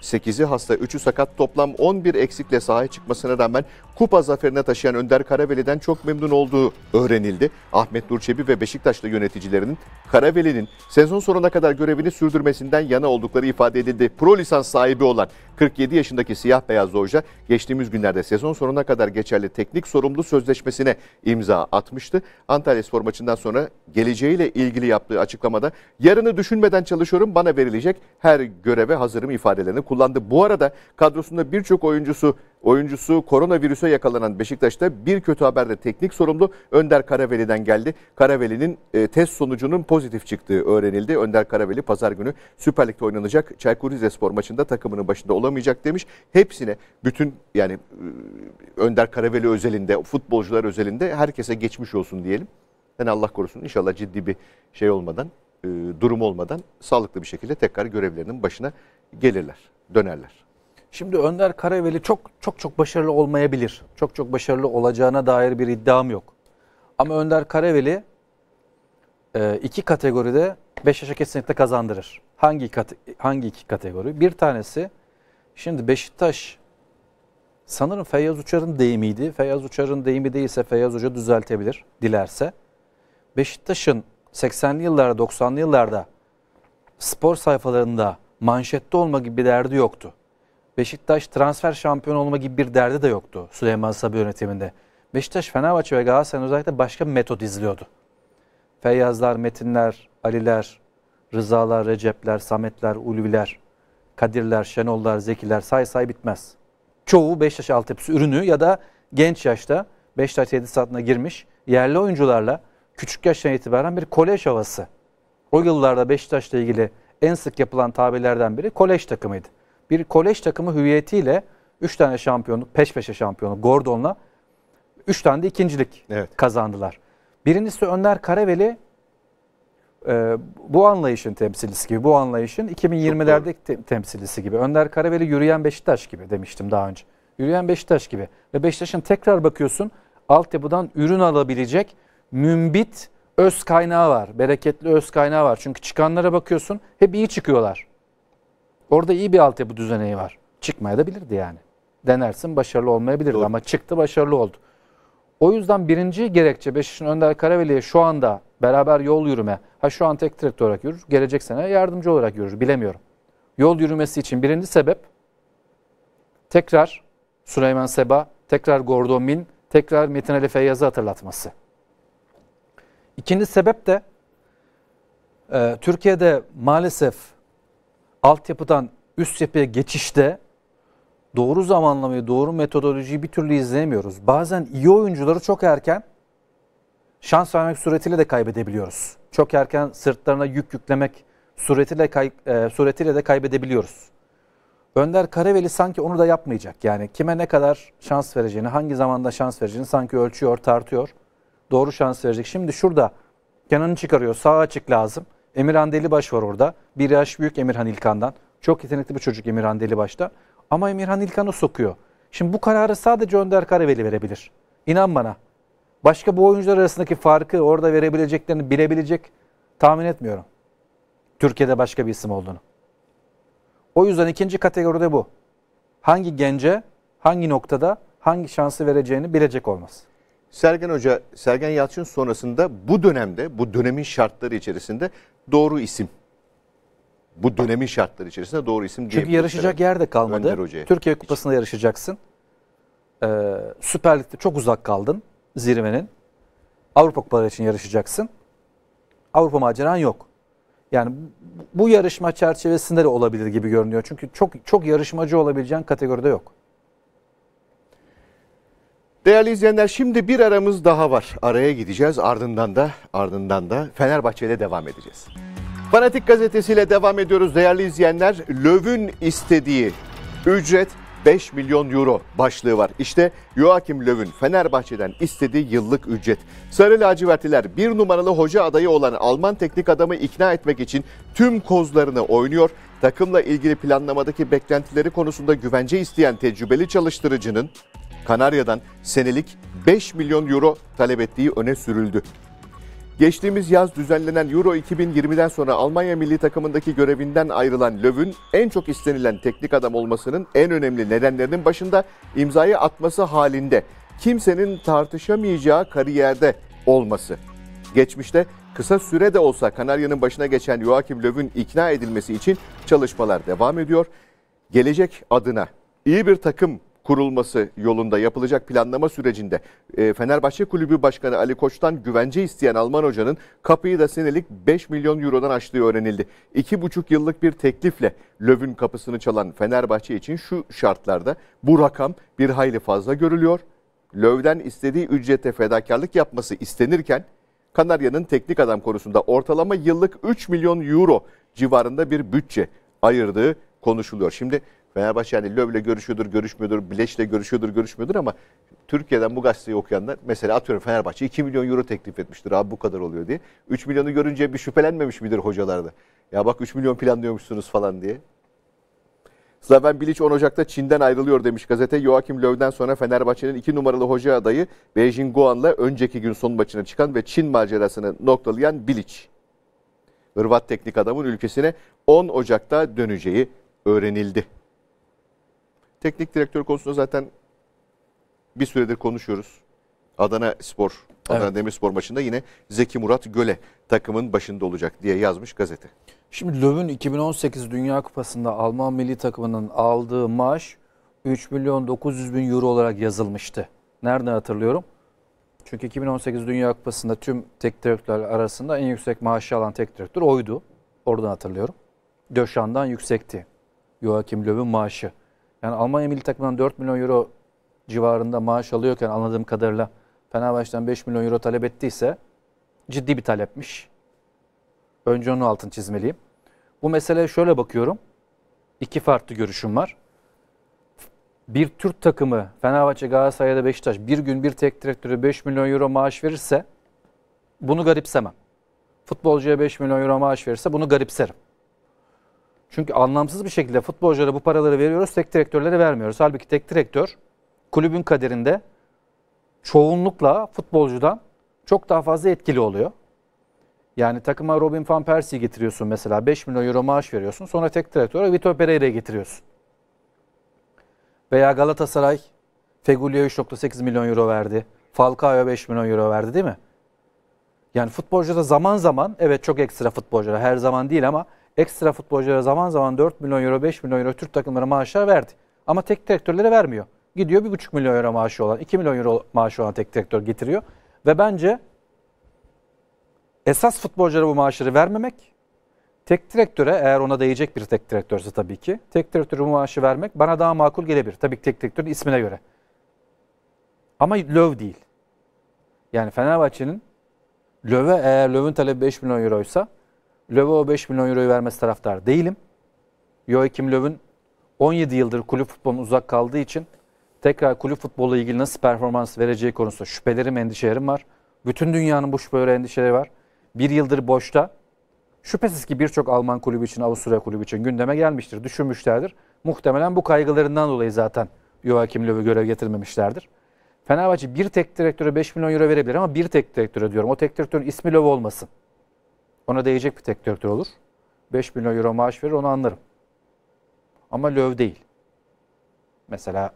8'i hasta, 3'ü sakat toplam 11 eksikle sahaya çıkmasına rağmen kupa zaferine taşıyan Önder Karaveli'den çok memnun olduğu öğrenildi. Ahmet Durçebi ve Beşiktaşlı yöneticilerinin Karaveli'nin sezon sonuna kadar görevini sürdürmesinden yana oldukları ifade edildi. Pro lisans sahibi olan 47 yaşındaki siyah beyaz hoca geçtiğimiz günlerde sezon sonuna kadar geçerli teknik sorumlu sözleşmesine imza atmıştı. Antalya Spor maçından sonra geleceğiyle ilgili yaptığı açıklamada yarını düşünmeden çalışıyorum bana verilecek her göreve hazırım ifadelerini kullandı. Bu arada kadrosunda birçok oyuncusu oyuncusu koronavirüse yakalanan Beşiktaş'ta bir kötü haber de teknik sorumlu Önder Karaveli'den geldi. Karaveli'nin e, test sonucunun pozitif çıktığı öğrenildi. Önder Karaveli pazar günü Süper Lig'de oynanacak Çaykur Rizespor maçında takımının başında olamayacak demiş. Hepsine bütün yani e, Önder Karaveli özelinde, futbolcular özelinde herkese geçmiş olsun diyelim. Yani Allah korusun inşallah ciddi bir şey olmadan, e, durum olmadan sağlıklı bir şekilde tekrar görevlerinin başına gelirler dönerler. Şimdi Önder Karaveli çok çok çok başarılı olmayabilir. Çok çok başarılı olacağına dair bir iddiam yok. Ama Önder Karaveli e, iki kategoride 5 yaşa kesinlikle kazandırır. Hangi kate, hangi iki kategori? Bir tanesi şimdi Beşiktaş sanırım Feyyaz Uçar'ın deyimiydi. Feyyaz Uçar'ın deyimi değilse Feyyaz Hoca düzeltebilir dilerse. Beşiktaş'ın 80'li yıllarda 90'lı yıllarda spor sayfalarında manşette olma gibi bir derdi yoktu. Beşiktaş transfer şampiyon olma gibi bir derdi de yoktu Süleyman Sabi yönetiminde. Beşiktaş, Fenerbahçe ve Galatasaray'ın özellikle başka bir metot izliyordu. Feyyazlar, Metinler, Aliler, Rızalar, Recepler, Sametler, Ulviler, Kadirler, Şenollar, Zekiler say say bitmez. Çoğu Beşiktaş altyapısı ürünü ya da genç yaşta Beşiktaş saatine girmiş yerli oyuncularla küçük yaştan itibaren bir kolej havası. O yıllarda Beşiktaş'la ilgili en sık yapılan tabirlerden biri kolej takımıydı. Bir kolej takımı hüviyetiyle 3 tane şampiyonluk, peş peşe şampiyonluk Gordon'la 3 tane de ikincilik evet. kazandılar. Birincisi Önder Karaveli e, bu anlayışın temsilcisi gibi, bu anlayışın 2020'lerde te temsilcisi gibi. Önder Karaveli yürüyen Beşiktaş gibi demiştim daha önce. Yürüyen Beşiktaş gibi. Ve Beşiktaş'ın tekrar bakıyorsun altyapıdan ürün alabilecek mümbit öz kaynağı var. Bereketli öz kaynağı var. Çünkü çıkanlara bakıyorsun hep iyi çıkıyorlar. Orada iyi bir altyapı düzeneği var. Çıkmaya da bilirdi yani. Denersin başarılı olmayabilirdi Doğru. ama çıktı başarılı oldu. O yüzden birinci gerekçe Beşiktaş'ın Önder Karaveli'ye şu anda beraber yol yürüme. Ha şu an tek direktör olarak yürür. Gelecek sene yardımcı olarak yürür. Bilemiyorum. Yol yürümesi için birinci sebep tekrar Süleyman Seba, tekrar Gordon Min, tekrar Metin Ali Feyyaz'ı hatırlatması. İkinci sebep de e, Türkiye'de maalesef altyapıdan üst yapıya geçişte doğru zamanlamayı, doğru metodolojiyi bir türlü izleyemiyoruz. Bazen iyi oyuncuları çok erken şans vermek suretiyle de kaybedebiliyoruz. Çok erken sırtlarına yük yüklemek suretiyle, kay, e, suretiyle de kaybedebiliyoruz. Önder Karaveli sanki onu da yapmayacak. Yani kime ne kadar şans vereceğini, hangi zamanda şans vereceğini sanki ölçüyor, tartıyor doğru şans verecek. Şimdi şurada Kenan'ı çıkarıyor. Sağ açık lazım. Emirhan Delibaş var orada. Bir yaş büyük Emirhan İlkan'dan. Çok yetenekli bir çocuk Emirhan Delibaş'ta. Ama Emirhan İlkan'ı sokuyor. Şimdi bu kararı sadece Önder Karaveli verebilir. İnan bana. Başka bu oyuncular arasındaki farkı orada verebileceklerini bilebilecek tahmin etmiyorum. Türkiye'de başka bir isim olduğunu. O yüzden ikinci kategoride bu. Hangi gence, hangi noktada, hangi şansı vereceğini bilecek olması. Sergen Hoca, Sergen Yalçın sonrasında bu dönemde, bu dönemin şartları içerisinde doğru isim. Bu dönemin şartları içerisinde doğru isim Çünkü yarışacak yer de kalmadı. Türkiye Kupası'nda yarışacaksın. Ee, Süper Lig'de çok uzak kaldın zirvenin. Avrupa Kupaları için yarışacaksın. Avrupa maceran yok. Yani bu yarışma çerçevesinde de olabilir gibi görünüyor. Çünkü çok çok yarışmacı olabileceğin kategoride yok. Değerli izleyenler şimdi bir aramız daha var. Araya gideceğiz ardından da ardından da Fenerbahçe'de devam edeceğiz. Fanatik gazetesiyle devam ediyoruz değerli izleyenler. Löv'ün istediği ücret 5 milyon euro başlığı var. İşte Joachim Löw'ün Fenerbahçe'den istediği yıllık ücret. Sarı lacivertliler bir numaralı hoca adayı olan Alman teknik adamı ikna etmek için tüm kozlarını oynuyor. Takımla ilgili planlamadaki beklentileri konusunda güvence isteyen tecrübeli çalıştırıcının Kanarya'dan senelik 5 milyon euro talep ettiği öne sürüldü. Geçtiğimiz yaz düzenlenen Euro 2020'den sonra Almanya milli takımındaki görevinden ayrılan Löw'ün en çok istenilen teknik adam olmasının en önemli nedenlerinin başında imzayı atması halinde kimsenin tartışamayacağı kariyerde olması. Geçmişte kısa süre de olsa Kanarya'nın başına geçen Joachim Löw'ün ikna edilmesi için çalışmalar devam ediyor. Gelecek adına iyi bir takım kurulması yolunda yapılacak planlama sürecinde e, Fenerbahçe Kulübü Başkanı Ali Koç'tan güvence isteyen Alman hocanın kapıyı da senelik 5 milyon eurodan açtığı öğrenildi. 2,5 yıllık bir teklifle Löv'ün kapısını çalan Fenerbahçe için şu şartlarda bu rakam bir hayli fazla görülüyor. Löv'den istediği ücrete fedakarlık yapması istenirken Kanarya'nın teknik adam konusunda ortalama yıllık 3 milyon euro civarında bir bütçe ayırdığı konuşuluyor. Şimdi Fenerbahçe yani Löw'le görüşüyordur, görüşmüyordur, Bileş'le görüşüyordur, görüşmüyordur ama Türkiye'den bu gazeteyi okuyanlar mesela atıyorum Fenerbahçe 2 milyon euro teklif etmiştir abi bu kadar oluyor diye. 3 milyonu görünce bir şüphelenmemiş midir hocalarda? Ya bak 3 milyon planlıyormuşsunuz falan diye. Slaven Bilic 10 Ocak'ta Çin'den ayrılıyor demiş gazete. Joachim Löw'den sonra Fenerbahçe'nin 2 numaralı hoca adayı Beijing Guan'la önceki gün son maçına çıkan ve Çin macerasını noktalayan Bilic. Hırvat teknik adamın ülkesine 10 Ocak'ta döneceği öğrenildi. Teknik direktör konusunda zaten bir süredir konuşuyoruz. Adana Spor, Adana evet. Demirspor maçında yine Zeki Murat Göle takımın başında olacak diye yazmış gazete. Şimdi Löw'ün 2018 Dünya Kupası'nda Alman milli takımının aldığı maaş 3 milyon 900 bin euro olarak yazılmıştı. Nereden hatırlıyorum? Çünkü 2018 Dünya Kupası'nda tüm tek direktörler arasında en yüksek maaşı alan tek direktör oydu. Oradan hatırlıyorum. Döşan'dan yüksekti. Joachim Löw'ün maaşı. Yani Almanya milli takımından 4 milyon euro civarında maaş alıyorken anladığım kadarıyla Fenerbahçe'den 5 milyon euro talep ettiyse ciddi bir talepmiş. Önce onu altın çizmeliyim. Bu meseleye şöyle bakıyorum. İki farklı görüşüm var. Bir Türk takımı Fenerbahçe, Galatasaray ya da Beşiktaş bir gün bir tek direktörü 5 milyon euro maaş verirse bunu garipsemem. Futbolcuya 5 milyon euro maaş verirse bunu garipserim. Çünkü anlamsız bir şekilde futbolculara bu paraları veriyoruz, tek direktörlere vermiyoruz. Halbuki tek direktör kulübün kaderinde çoğunlukla futbolcudan çok daha fazla etkili oluyor. Yani takıma Robin van Persie'yi getiriyorsun mesela 5 milyon euro maaş veriyorsun. Sonra tek direktöre Vitor Pereira'yı getiriyorsun. Veya Galatasaray Fegulio'ya 3.8 milyon euro verdi. Falcao'ya 5 milyon euro verdi değil mi? Yani futbolcuda zaman zaman evet çok ekstra futbolcuda her zaman değil ama ekstra futbolculara zaman zaman 4 milyon euro, 5 milyon euro Türk takımlara maaşlar verdi. Ama tek direktörlere vermiyor. Gidiyor 1,5 milyon euro maaşı olan, 2 milyon euro maaşı olan tek direktör getiriyor. Ve bence esas futbolculara bu maaşları vermemek, tek direktöre eğer ona değecek bir tek direktörse tabii ki, tek direktöre bu maaşı vermek bana daha makul gelebilir. Tabii ki tek direktörün ismine göre. Ama Löw değil. Yani Fenerbahçe'nin löve eğer lövün talebi 5 milyon euroysa Löw'e o 5 milyon euroyu vermesi taraftar değilim. Joachim Löw'ün 17 yıldır kulüp futbolunun uzak kaldığı için tekrar kulüp futbolu ilgili nasıl performans vereceği konusunda şüphelerim, endişelerim var. Bütün dünyanın bu şüpheleri, endişeleri var. Bir yıldır boşta. Şüphesiz ki birçok Alman kulübü için, Avusturya kulübü için gündeme gelmiştir, düşünmüşlerdir. Muhtemelen bu kaygılarından dolayı zaten Joachim Löw'e görev getirmemişlerdir. Fenerbahçe bir tek direktöre 5 milyon euro verebilir ama bir tek direktöre diyorum. O tek direktörün ismi Löw olmasın. Ona değecek bir tek direktör olur. 5 milyon euro maaş verir onu anlarım. Ama löv değil. Mesela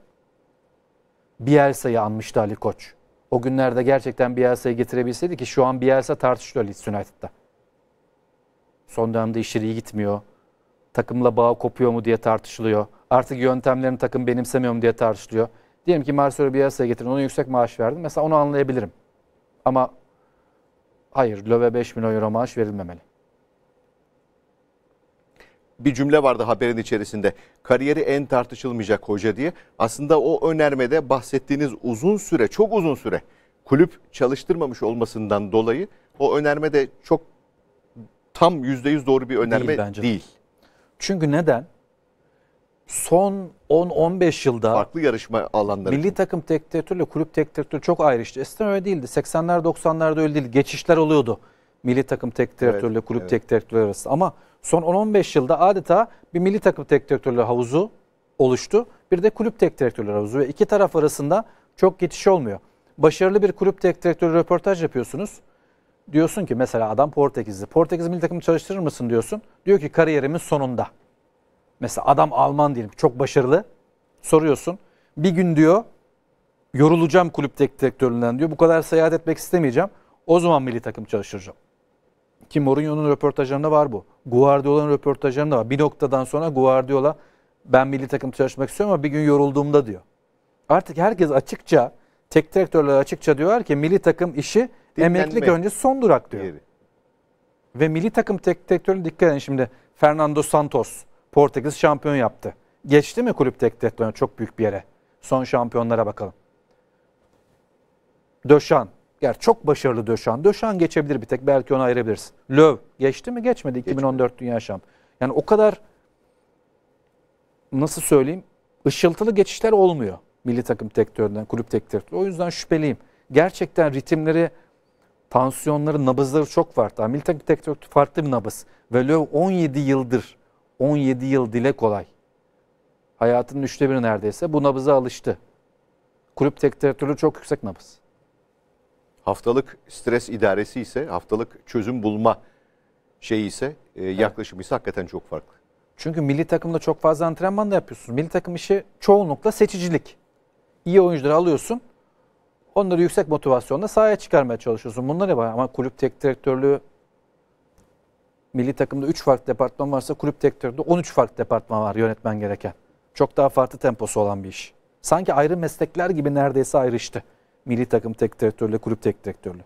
Bielsa'yı anmıştı Ali Koç. O günlerde gerçekten Bielsa'yı getirebilseydi ki şu an Bielsa tartışılıyor Leeds United'da. Son dönemde işleri iyi gitmiyor. Takımla bağ kopuyor mu diye tartışılıyor. Artık yöntemlerini takım benimsemiyor mu diye tartışılıyor. Diyelim ki Marcelo Bielsa'yı getirin ona yüksek maaş verdin. Mesela onu anlayabilirim. Ama Hayır, Löve 5 milyon euro maaş verilmemeli. Bir cümle vardı haberin içerisinde. Kariyeri en tartışılmayacak hoca diye. Aslında o önermede bahsettiğiniz uzun süre, çok uzun süre kulüp çalıştırmamış olmasından dolayı o önerme de çok tam %100 doğru bir önerme değil. Bence değil. Çünkü neden? son 10-15 yılda farklı yarışma alanları. Milli takım tek direktörle kulüp tek direktörü çok ayrıştı. Eskiden öyle değildi. 80'ler 90'larda öyle değil. Geçişler oluyordu. Milli takım tek direktörle evet, kulüp evet. tek direktörü arası. Ama son 10-15 yılda adeta bir milli takım tek direktörle havuzu oluştu. Bir de kulüp tek direktörler havuzu ve iki taraf arasında çok geçiş olmuyor. Başarılı bir kulüp tek direktörü röportaj yapıyorsunuz. Diyorsun ki mesela adam Portekizli. Portekiz milli takımı çalıştırır mısın diyorsun. Diyor ki kariyerimin sonunda. Mesela adam Alman diyelim çok başarılı. Soruyorsun. Bir gün diyor yorulacağım kulüp direktöründen diyor. Bu kadar seyahat etmek istemeyeceğim. O zaman milli takım çalışacağım Ki Mourinho'nun röportajlarında var bu. Guardiola'nın röportajlarında var. Bir noktadan sonra Guardiola ben milli takım çalışmak istiyorum ama bir gün yorulduğumda diyor. Artık herkes açıkça, tek direktörler açıkça diyorlar ki milli takım işi Dinlenme. emeklilik önce son durak diyor. Yeri. Ve milli takım tek direktörü dikkat edin şimdi Fernando Santos Portekiz şampiyon yaptı. Geçti mi kulüp tek tek çok büyük bir yere? Son şampiyonlara bakalım. Döşan. Yani çok başarılı Döşan. Döşan geçebilir bir tek. Belki onu ayırabiliriz. Löv geçti mi? Geçmedi. 2014 Geçmedi. Dünya Şamp. Yani o kadar nasıl söyleyeyim? Işıltılı geçişler olmuyor. Milli takım tek tektöğünden, kulüp tek tektöğünden. O yüzden şüpheliyim. Gerçekten ritimleri, tansiyonları, nabızları çok farklı. Milli takım tek tektöğü farklı bir nabız. Ve Löv 17 yıldır 17 yıl dile kolay. Hayatının üçte biri neredeyse bu nabıza alıştı. Kulüp tektörü çok yüksek nabız. Haftalık stres idaresi ise, haftalık çözüm bulma şeyi ise, e, yaklaşımı ise hakikaten çok farklı. Çünkü milli takımda çok fazla antrenman da yapıyorsun. Milli takım işi çoğunlukla seçicilik. İyi oyuncuları alıyorsun. Onları yüksek motivasyonla sahaya çıkarmaya çalışıyorsun. Bunlar var ama kulüp tek direktörlüğü milli takımda 3 farklı departman varsa kulüp direktöründe 13 farklı departman var yönetmen gereken. Çok daha farklı temposu olan bir iş. Sanki ayrı meslekler gibi neredeyse ayrıştı. Milli takım tek direktörle kulüp tek direktörle.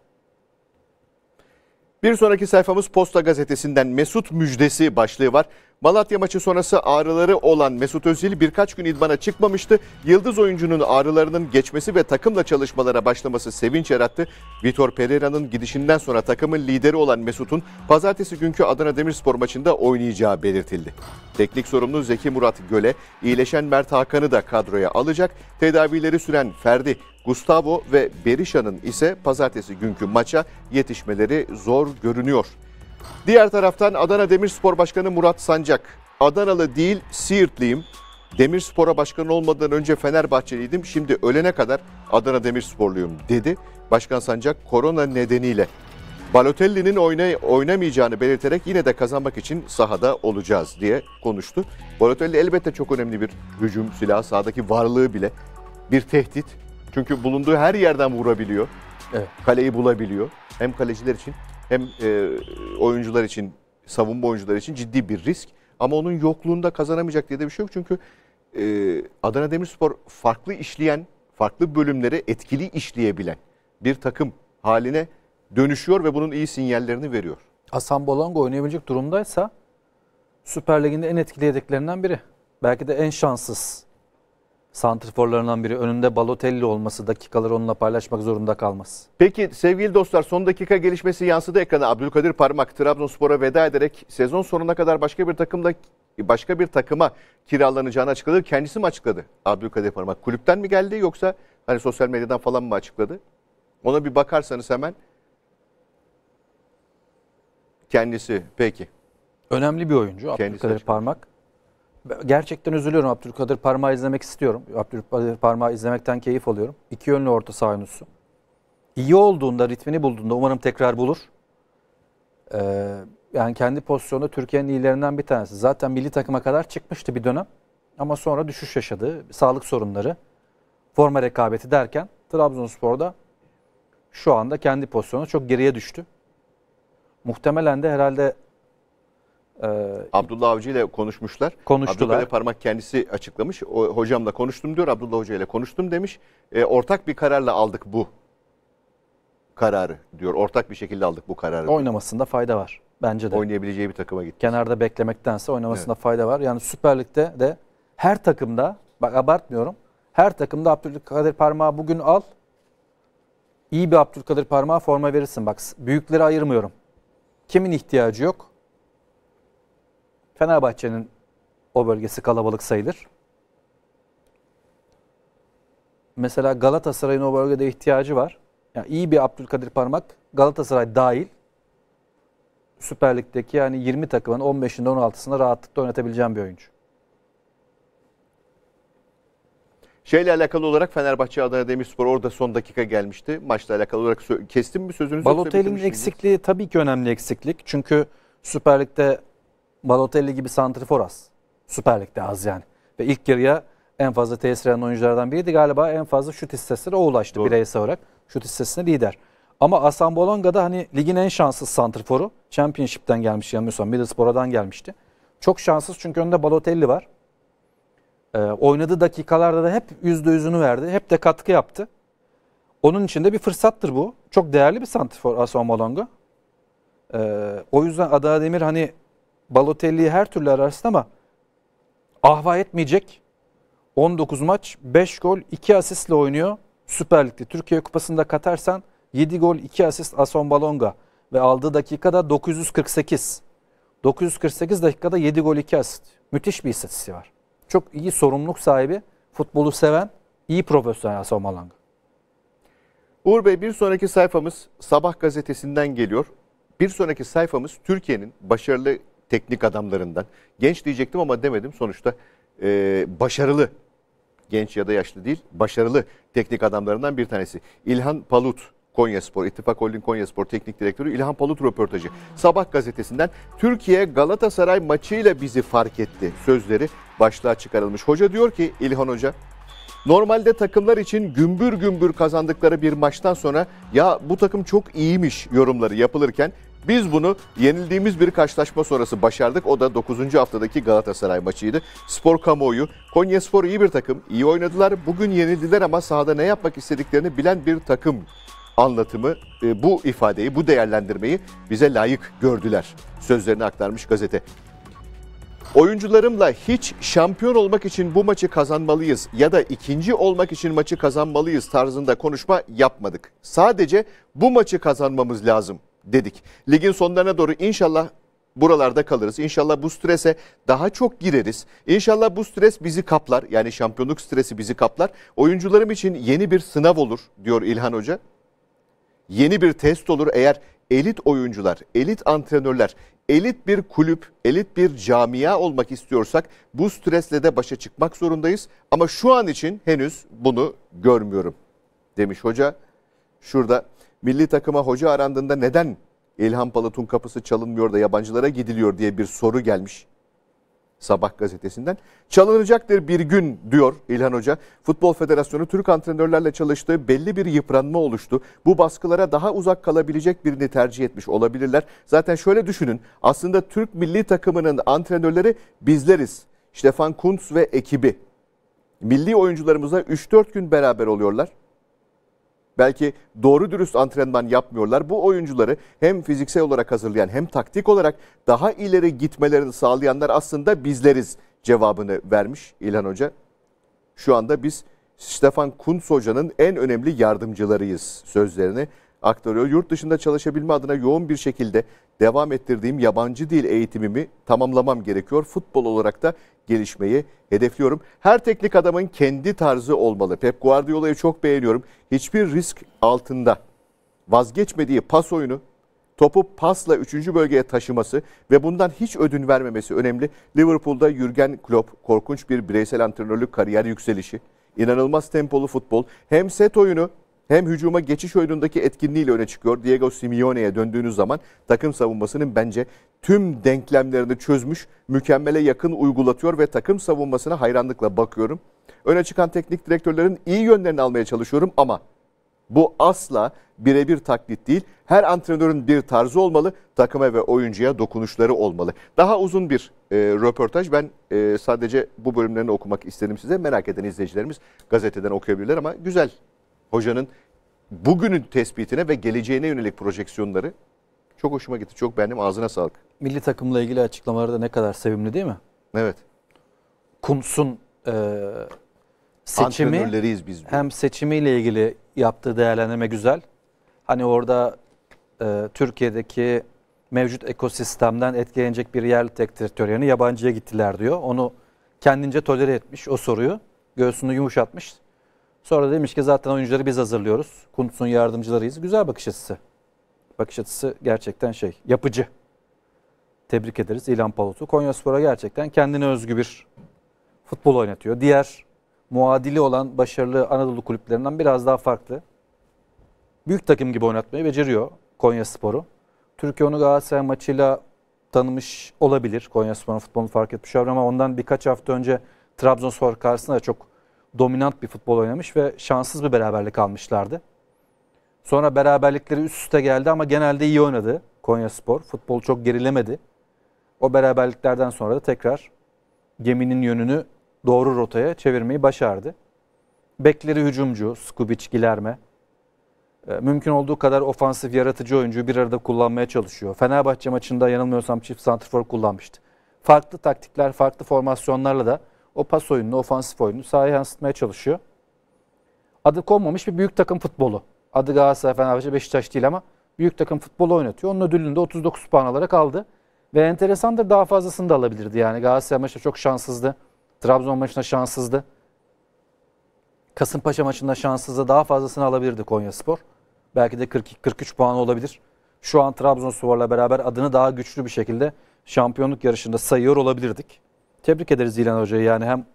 Bir sonraki sayfamız Posta Gazetesi'nden Mesut Müjdesi başlığı var. Malatya maçı sonrası ağrıları olan Mesut Özil birkaç gün idmana çıkmamıştı. Yıldız oyuncunun ağrılarının geçmesi ve takımla çalışmalara başlaması sevinç yarattı. Vitor Pereira'nın gidişinden sonra takımın lideri olan Mesut'un pazartesi günkü Adana Demirspor maçında oynayacağı belirtildi. Teknik sorumlu Zeki Murat Göle, iyileşen Mert Hakan'ı da kadroya alacak. Tedavileri süren Ferdi, Gustavo ve Berisha'nın ise pazartesi günkü maça yetişmeleri zor görünüyor Diğer taraftan Adana Demirspor Başkanı Murat Sancak. Adanalı değil Siirtliyim. Demirspor'a başkan olmadan önce Fenerbahçeliydim. Şimdi ölene kadar Adana Demirsporluyum dedi. Başkan Sancak korona nedeniyle Balotelli'nin oynay oynamayacağını belirterek yine de kazanmak için sahada olacağız diye konuştu. Balotelli elbette çok önemli bir hücum silahı sahadaki varlığı bile bir tehdit. Çünkü bulunduğu her yerden vurabiliyor. Evet. Kaleyi bulabiliyor. Hem kaleciler için hem e, oyuncular için, savunma oyuncular için ciddi bir risk. Ama onun yokluğunda kazanamayacak diye de bir şey yok. Çünkü e, Adana Demirspor farklı işleyen, farklı bölümlere etkili işleyebilen bir takım haline dönüşüyor ve bunun iyi sinyallerini veriyor. Hasan Bolonga oynayabilecek durumdaysa Süper Lig'in en etkili yedeklerinden biri. Belki de en şanssız santrforlarından biri. Önünde Balotelli olması dakikaları onunla paylaşmak zorunda kalmaz. Peki sevgili dostlar son dakika gelişmesi yansıdı ekrana. Abdülkadir Parmak Trabzonspor'a veda ederek sezon sonuna kadar başka bir takımda başka bir takıma kiralanacağını açıkladı. Kendisi mi açıkladı Abdülkadir Parmak? Kulüpten mi geldi yoksa hani sosyal medyadan falan mı açıkladı? Ona bir bakarsanız hemen kendisi peki. Önemli bir oyuncu Kendisi Abdülkadir açıkladı. Parmak gerçekten üzülüyorum Abdülkadir Parmağı izlemek istiyorum. Abdülkadir Parmağı izlemekten keyif alıyorum. İki yönlü orta saha oyuncusu. İyi olduğunda, ritmini bulduğunda umarım tekrar bulur. Ee, yani kendi pozisyonu Türkiye'nin iyilerinden bir tanesi. Zaten milli takıma kadar çıkmıştı bir dönem. Ama sonra düşüş yaşadı. Sağlık sorunları, forma rekabeti derken Trabzonspor'da şu anda kendi pozisyonu çok geriye düştü. Muhtemelen de herhalde e, Abdullah Avcı ile konuşmuşlar. Konuştular. Abdülkadir Parmak kendisi açıklamış. O, hocamla konuştum diyor. Abdullah Hoca ile konuştum demiş. E, ortak bir kararla aldık bu kararı diyor. Ortak bir şekilde aldık bu kararı. Oynamasında diyor. fayda var bence de. Oynayabileceği bir takıma gitti. Kenarda beklemektense oynamasında evet. fayda var. Yani Süper Lig'de de her takımda bak abartmıyorum. Her takımda Abdülkadir Parmağı bugün al. İyi bir Abdülkadir Parmağı forma verirsin. Bak büyükleri ayırmıyorum. Kimin ihtiyacı yok? Fenerbahçe'nin o bölgesi kalabalık sayılır. Mesela Galatasaray'ın o bölgede ihtiyacı var. Yani iyi bir Abdülkadir Parmak Galatasaray dahil Süper Lig'deki yani 20 takımın 15'inde 16'sında rahatlıkla oynatabileceğim bir oyuncu. Şeyle alakalı olarak Fenerbahçe Adana Demirspor orada son dakika gelmişti. Maçla alakalı olarak kestim mi sözünüzü? Balotelli'nin eksikliği tabii ki önemli eksiklik. Çünkü Süper Lig'de Balotelli gibi santrifor az. Süper Lig'de az yani. Ve ilk yarıya en fazla tesir eden oyunculardan biriydi. Galiba en fazla şut istatistiğine o ulaştı Doğru. bireysel olarak. Şut istesine lider. Ama Asan Bolonga'da hani ligin en şanssız santriforu. Championship'ten gelmiş yanılmıyorsam. Middlesbrough'dan gelmişti. Çok şanssız çünkü önünde Balotelli var. Ee, oynadığı dakikalarda da hep yüzde yüzünü verdi. Hep de katkı yaptı. Onun için de bir fırsattır bu. Çok değerli bir santrifor Asan Bolonga. Ee, o yüzden Adana Demir hani Balotelli'yi her türlü ararsın ama ahva etmeyecek. 19 maç, 5 gol, 2 asistle oynuyor Süper Lig'de. Türkiye Kupası'nda katarsan 7 gol, 2 asist Ason Balonga ve aldığı dakikada 948. 948 dakikada 7 gol, 2 asist. Müthiş bir istatistiği var. Çok iyi sorumluluk sahibi, futbolu seven, iyi profesyonel Ason Balonga. Uğur Bey bir sonraki sayfamız Sabah gazetesinden geliyor. Bir sonraki sayfamız Türkiye'nin başarılı teknik adamlarından. Genç diyecektim ama demedim. Sonuçta e, başarılı, genç ya da yaşlı değil, başarılı teknik adamlarından bir tanesi. İlhan Palut, Konyaspor Spor, İttifak Holding Konyaspor Teknik Direktörü İlhan Palut röportajı. Sabah gazetesinden Türkiye Galatasaray maçıyla bizi fark etti sözleri başlığa çıkarılmış. Hoca diyor ki İlhan Hoca, Normalde takımlar için gümbür gümbür kazandıkları bir maçtan sonra ya bu takım çok iyiymiş yorumları yapılırken biz bunu yenildiğimiz bir karşılaşma sonrası başardık. O da 9. haftadaki Galatasaray maçıydı. Spor kamuoyu, Konya Spor iyi bir takım, iyi oynadılar. Bugün yenildiler ama sahada ne yapmak istediklerini bilen bir takım anlatımı, e, bu ifadeyi, bu değerlendirmeyi bize layık gördüler. Sözlerini aktarmış gazete. Oyuncularımla hiç şampiyon olmak için bu maçı kazanmalıyız ya da ikinci olmak için maçı kazanmalıyız tarzında konuşma yapmadık. Sadece bu maçı kazanmamız lazım dedik. Ligin sonlarına doğru inşallah buralarda kalırız. İnşallah bu strese daha çok gireriz. İnşallah bu stres bizi kaplar. Yani şampiyonluk stresi bizi kaplar. Oyuncularım için yeni bir sınav olur diyor İlhan Hoca. Yeni bir test olur eğer elit oyuncular, elit antrenörler, elit bir kulüp, elit bir camia olmak istiyorsak bu stresle de başa çıkmak zorundayız. Ama şu an için henüz bunu görmüyorum demiş hoca. Şurada milli takıma hoca arandığında neden İlhan Palatun kapısı çalınmıyor da yabancılara gidiliyor diye bir soru gelmiş Sabah gazetesinden. Çalınacaktır bir gün diyor İlhan Hoca. Futbol Federasyonu Türk antrenörlerle çalıştığı belli bir yıpranma oluştu. Bu baskılara daha uzak kalabilecek birini tercih etmiş olabilirler. Zaten şöyle düşünün aslında Türk milli takımının antrenörleri bizleriz. Stefan Kuntz ve ekibi. Milli oyuncularımıza 3-4 gün beraber oluyorlar. Belki doğru dürüst antrenman yapmıyorlar. Bu oyuncuları hem fiziksel olarak hazırlayan hem taktik olarak daha ileri gitmelerini sağlayanlar aslında bizleriz cevabını vermiş İlhan Hoca. Şu anda biz Stefan Kuntz Hoca'nın en önemli yardımcılarıyız sözlerini aktarıyor. Yurt dışında çalışabilme adına yoğun bir şekilde devam ettirdiğim yabancı dil eğitimimi tamamlamam gerekiyor. Futbol olarak da gelişmeyi hedefliyorum. Her teknik adamın kendi tarzı olmalı. Pep Guardiola'yı çok beğeniyorum. Hiçbir risk altında vazgeçmediği pas oyunu topu pasla 3. bölgeye taşıması ve bundan hiç ödün vermemesi önemli. Liverpool'da Jürgen Klopp korkunç bir bireysel antrenörlük kariyer yükselişi. İnanılmaz tempolu futbol. Hem set oyunu hem hücuma geçiş oyunundaki etkinliğiyle öne çıkıyor. Diego Simeone'ye döndüğünüz zaman takım savunmasının bence tüm denklemlerini çözmüş, mükemmele yakın uygulatıyor ve takım savunmasına hayranlıkla bakıyorum. Öne çıkan teknik direktörlerin iyi yönlerini almaya çalışıyorum ama bu asla birebir taklit değil. Her antrenörün bir tarzı olmalı, takıma ve oyuncuya dokunuşları olmalı. Daha uzun bir e, röportaj. Ben e, sadece bu bölümlerini okumak istedim size. Merak eden izleyicilerimiz gazeteden okuyabilirler ama güzel hocanın bugünün tespitine ve geleceğine yönelik projeksiyonları çok hoşuma gitti. Çok beğendim. Ağzına sağlık. Milli takımla ilgili açıklamaları da ne kadar sevimli değil mi? Evet. Kums'un e, seçimi biz diyor. hem seçimiyle ilgili yaptığı değerlendirme güzel. Hani orada e, Türkiye'deki mevcut ekosistemden etkilenecek bir yerli teknik yani yabancıya gittiler diyor. Onu kendince tolere etmiş o soruyu. Göğsünü yumuşatmış. Sonra demiş ki zaten oyuncuları biz hazırlıyoruz. Kuntz'un yardımcılarıyız. Güzel bakış açısı. Bakış açısı gerçekten şey yapıcı. Tebrik ederiz İlhan Palut'u. Konyaspor'a gerçekten kendine özgü bir futbol oynatıyor. Diğer muadili olan başarılı Anadolu kulüplerinden biraz daha farklı. Büyük takım gibi oynatmayı beceriyor Konyaspor'u. Türkiye onu Galatasaray maçıyla tanımış olabilir. Konya Spor'un futbolunu fark etmiş ama ondan birkaç hafta önce Trabzonspor karşısında çok dominant bir futbol oynamış ve şanssız bir beraberlik almışlardı. Sonra beraberlikleri üst üste geldi ama genelde iyi oynadı Konya Spor. Futbol çok gerilemedi. O beraberliklerden sonra da tekrar geminin yönünü doğru rotaya çevirmeyi başardı. Bekleri hücumcu, Skubic, Gilerme. Ee, mümkün olduğu kadar ofansif, yaratıcı oyuncuyu bir arada kullanmaya çalışıyor. Fenerbahçe maçında yanılmıyorsam çift santrfor kullanmıştı. Farklı taktikler, farklı formasyonlarla da o pas oyununu, ofansif oyununu sahaya yansıtmaya çalışıyor. Adı konmamış bir büyük takım futbolu. Adı Galatasaray, Fenerbahçe, Beşiktaş değil ama büyük takım futbolu oynatıyor. Onun ödülünü de 39 puan alarak aldı. Ve enteresandır daha fazlasını da alabilirdi. Yani Galatasaray maçında çok şanssızdı. Trabzon maçında şanssızdı. Kasımpaşa maçında şanssızdı. Daha fazlasını alabilirdi Konya Spor. Belki de 42, 43 puan olabilir. Şu an Trabzonspor'la beraber adını daha güçlü bir şekilde şampiyonluk yarışında sayıyor olabilirdik. Tebrik ederiz İlhan Hoca'yı. Yani hem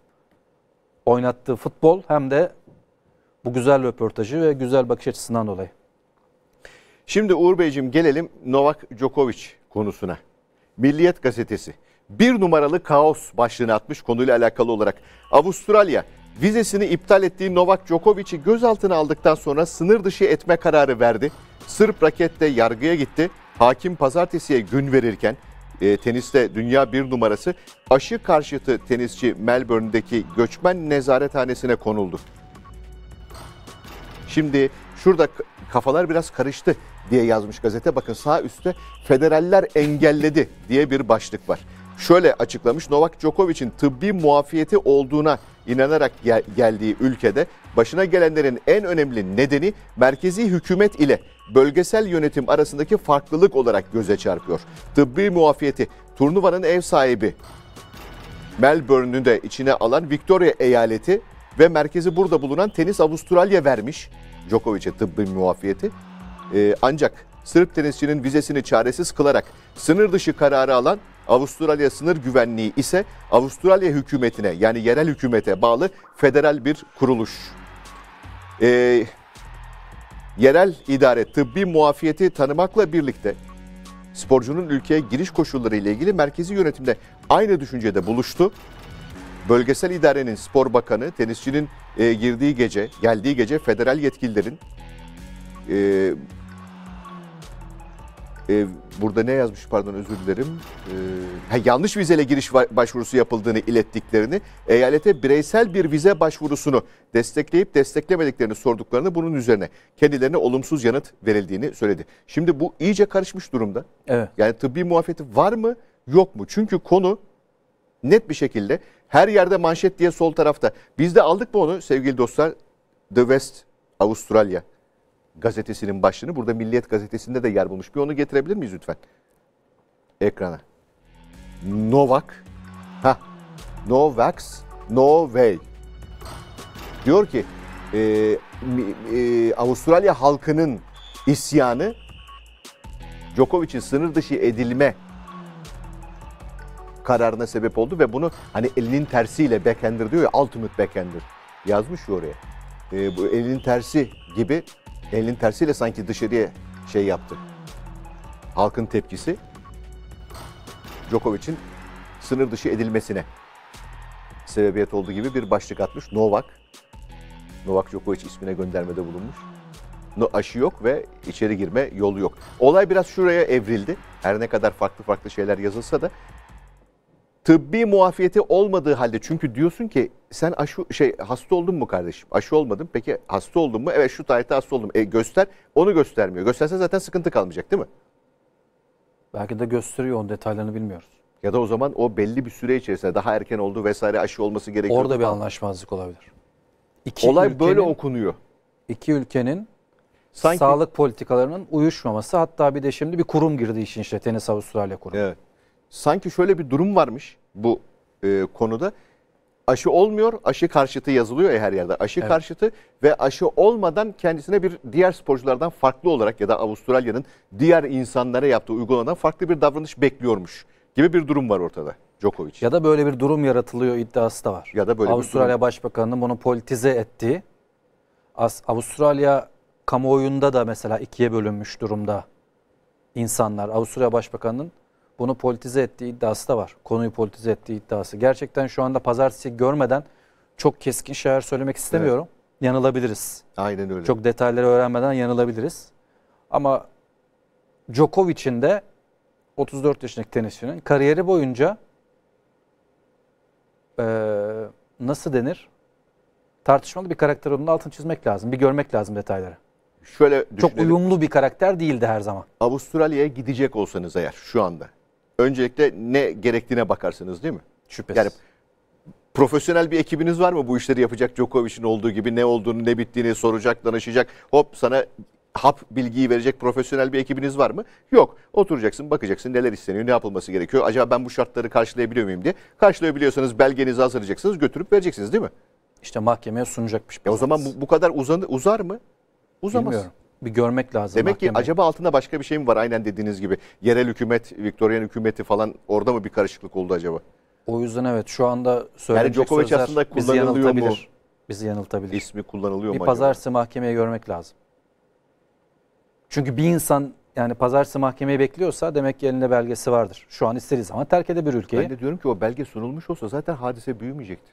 oynattığı futbol hem de bu güzel röportajı ve güzel bakış açısından dolayı. Şimdi Uğur Beyciğim gelelim Novak Djokovic konusuna. Milliyet gazetesi bir numaralı kaos başlığını atmış konuyla alakalı olarak. Avustralya vizesini iptal ettiği Novak Djokovic'i gözaltına aldıktan sonra sınır dışı etme kararı verdi. Sırp rakette yargıya gitti. Hakim pazartesiye gün verirken e, teniste dünya bir numarası aşı karşıtı tenisçi Melbourne'deki göçmen nezarethanesine konuldu. Şimdi şurada kafalar biraz karıştı diye yazmış gazete. Bakın sağ üstte federaller engelledi diye bir başlık var şöyle açıklamış. Novak Djokovic'in tıbbi muafiyeti olduğuna inanarak gel- geldiği ülkede başına gelenlerin en önemli nedeni merkezi hükümet ile bölgesel yönetim arasındaki farklılık olarak göze çarpıyor. Tıbbi muafiyeti turnuvanın ev sahibi Melbourne'ü de içine alan Victoria eyaleti ve merkezi burada bulunan Tenis Avustralya vermiş Djokovic'e tıbbi muafiyeti. Ee, ancak Sırp tenisçinin vizesini çaresiz kılarak sınır dışı kararı alan Avustralya sınır güvenliği ise Avustralya hükümetine yani yerel hükümete bağlı federal bir kuruluş. Ee, yerel idare tıbbi muafiyeti tanımakla birlikte sporcunun ülkeye giriş koşulları ile ilgili merkezi yönetimde aynı düşüncede buluştu. Bölgesel idarenin spor bakanı tenisçinin e, girdiği gece, geldiği gece federal yetkililerin e, e, burada ne yazmış pardon özür dilerim. E, ha, yanlış vizeyle giriş başvurusu yapıldığını ilettiklerini, eyalete bireysel bir vize başvurusunu destekleyip desteklemediklerini sorduklarını bunun üzerine kendilerine olumsuz yanıt verildiğini söyledi. Şimdi bu iyice karışmış durumda. Evet. Yani tıbbi muafiyeti var mı yok mu? Çünkü konu net bir şekilde her yerde manşet diye sol tarafta. Biz de aldık mı onu sevgili dostlar? The West, Avustralya gazetesinin başlığını. Burada Milliyet gazetesinde de yer bulmuş. Bir onu getirebilir miyiz lütfen? Ekrana. Novak. Ha. Novax. No way. Diyor ki e, e, Avustralya halkının isyanı Djokovic'in sınır dışı edilme kararına sebep oldu ve bunu hani elinin tersiyle backhander diyor ya ultimate backhander yazmış oraya. E, bu elinin tersi gibi elin tersiyle sanki dışarıya şey yaptı. Halkın tepkisi Djokovic'in sınır dışı edilmesine sebebiyet olduğu gibi bir başlık atmış. Novak, Novak Djokovic ismine göndermede bulunmuş. No, aşı yok ve içeri girme yolu yok. Olay biraz şuraya evrildi. Her ne kadar farklı farklı şeyler yazılsa da tıbbi muafiyeti olmadığı halde çünkü diyorsun ki sen aşı şey hasta oldun mu kardeşim? Aşı olmadım. Peki hasta oldun mu? Evet şu tarihte hasta oldum. E göster. Onu göstermiyor. Gösterse zaten sıkıntı kalmayacak değil mi? Belki de gösteriyor onun detaylarını bilmiyoruz. Ya da o zaman o belli bir süre içerisinde daha erken oldu vesaire aşı olması gerekiyor. Orada bir anlaşmazlık olabilir. İki Olay ülkenin, böyle okunuyor. İki ülkenin Sanki... sağlık politikalarının uyuşmaması hatta bir de şimdi bir kurum girdi işin işte Tenis Avustralya kurumu. Evet. Sanki şöyle bir durum varmış bu e, konuda aşı olmuyor. Aşı karşıtı yazılıyor her yerde. Aşı evet. karşıtı ve aşı olmadan kendisine bir diğer sporculardan farklı olarak ya da Avustralya'nın diğer insanlara yaptığı uygulamadan farklı bir davranış bekliyormuş gibi bir durum var ortada. Djokovic. Ya da böyle bir durum yaratılıyor iddiası da var. Ya da böyle Avustralya bir durum. Başbakanı'nın bunu politize ettiği As Avustralya kamuoyunda da mesela ikiye bölünmüş durumda insanlar. Avusturya Başbakanı'nın bunu politize ettiği iddiası da var. Konuyu politize ettiği iddiası. Gerçekten şu anda pazartesi görmeden çok keskin şeyler söylemek istemiyorum. Evet. Yanılabiliriz. Aynen öyle. Çok detayları öğrenmeden yanılabiliriz. Ama Djokovic'in de 34 yaşındaki tenisçinin kariyeri boyunca e, nasıl denir? Tartışmalı bir karakter olduğunu altını çizmek lazım. Bir görmek lazım detayları. Şöyle düşünelim. Çok uyumlu bir karakter değildi her zaman. Avustralya'ya gidecek olsanız eğer şu anda öncelikle ne gerektiğine bakarsınız değil mi? Şüphesiz. Yani profesyonel bir ekibiniz var mı bu işleri yapacak Djokovic'in olduğu gibi ne olduğunu ne bittiğini soracak danışacak hop sana hap bilgiyi verecek profesyonel bir ekibiniz var mı? Yok. Oturacaksın bakacaksın neler isteniyor ne yapılması gerekiyor. Acaba ben bu şartları karşılayabiliyor muyum diye. Karşılayabiliyorsanız belgenizi hazırlayacaksınız götürüp vereceksiniz değil mi? İşte mahkemeye sunacakmış. E o zaman bu, bu kadar uzan, uzar mı? Uzamaz. Bilmiyorum bir görmek lazım. Demek mahkeme. ki acaba altında başka bir şey mi var aynen dediğiniz gibi? Yerel hükümet, Victoria'nın hükümeti falan orada mı bir karışıklık oldu acaba? O yüzden evet şu anda söyleyecek yani sözler aslında bizi yanıltabilir. Mu? Bizi yanıltabilir. İsmi kullanılıyor bir mu Bir pazartesi acaba? mahkemeye görmek lazım. Çünkü bir insan yani pazartesi mahkemeyi bekliyorsa demek ki elinde belgesi vardır. Şu an isteriz ama terk edebilir ülkeyi. Ben de diyorum ki o belge sunulmuş olsa zaten hadise büyümeyecekti.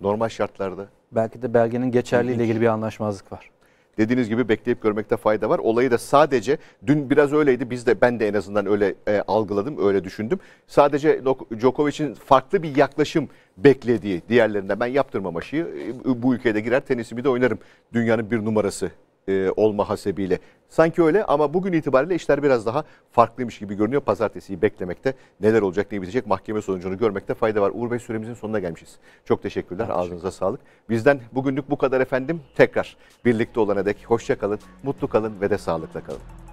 Normal şartlarda. Belki de belgenin ile ilgili bir anlaşmazlık var dediğiniz gibi bekleyip görmekte fayda var. Olayı da sadece dün biraz öyleydi. Biz de ben de en azından öyle e, algıladım, öyle düşündüm. Sadece Djokovic'in farklı bir yaklaşım beklediği diğerlerinden ben yaptırmam aşıyı e, bu ülkede girer tenisimi de oynarım. Dünyanın bir numarası e, olma hasebiyle. Sanki öyle ama bugün itibariyle işler biraz daha farklıymış gibi görünüyor. Pazartesiyi beklemekte neler olacak ne bitecek mahkeme sonucunu görmekte fayda var. Uğur Bey süremizin sonuna gelmişiz. Çok teşekkürler. Teşekkür. Ağzınıza sağlık. Bizden bugünlük bu kadar efendim. Tekrar birlikte olana dek hoşçakalın mutlu kalın ve de sağlıkla kalın.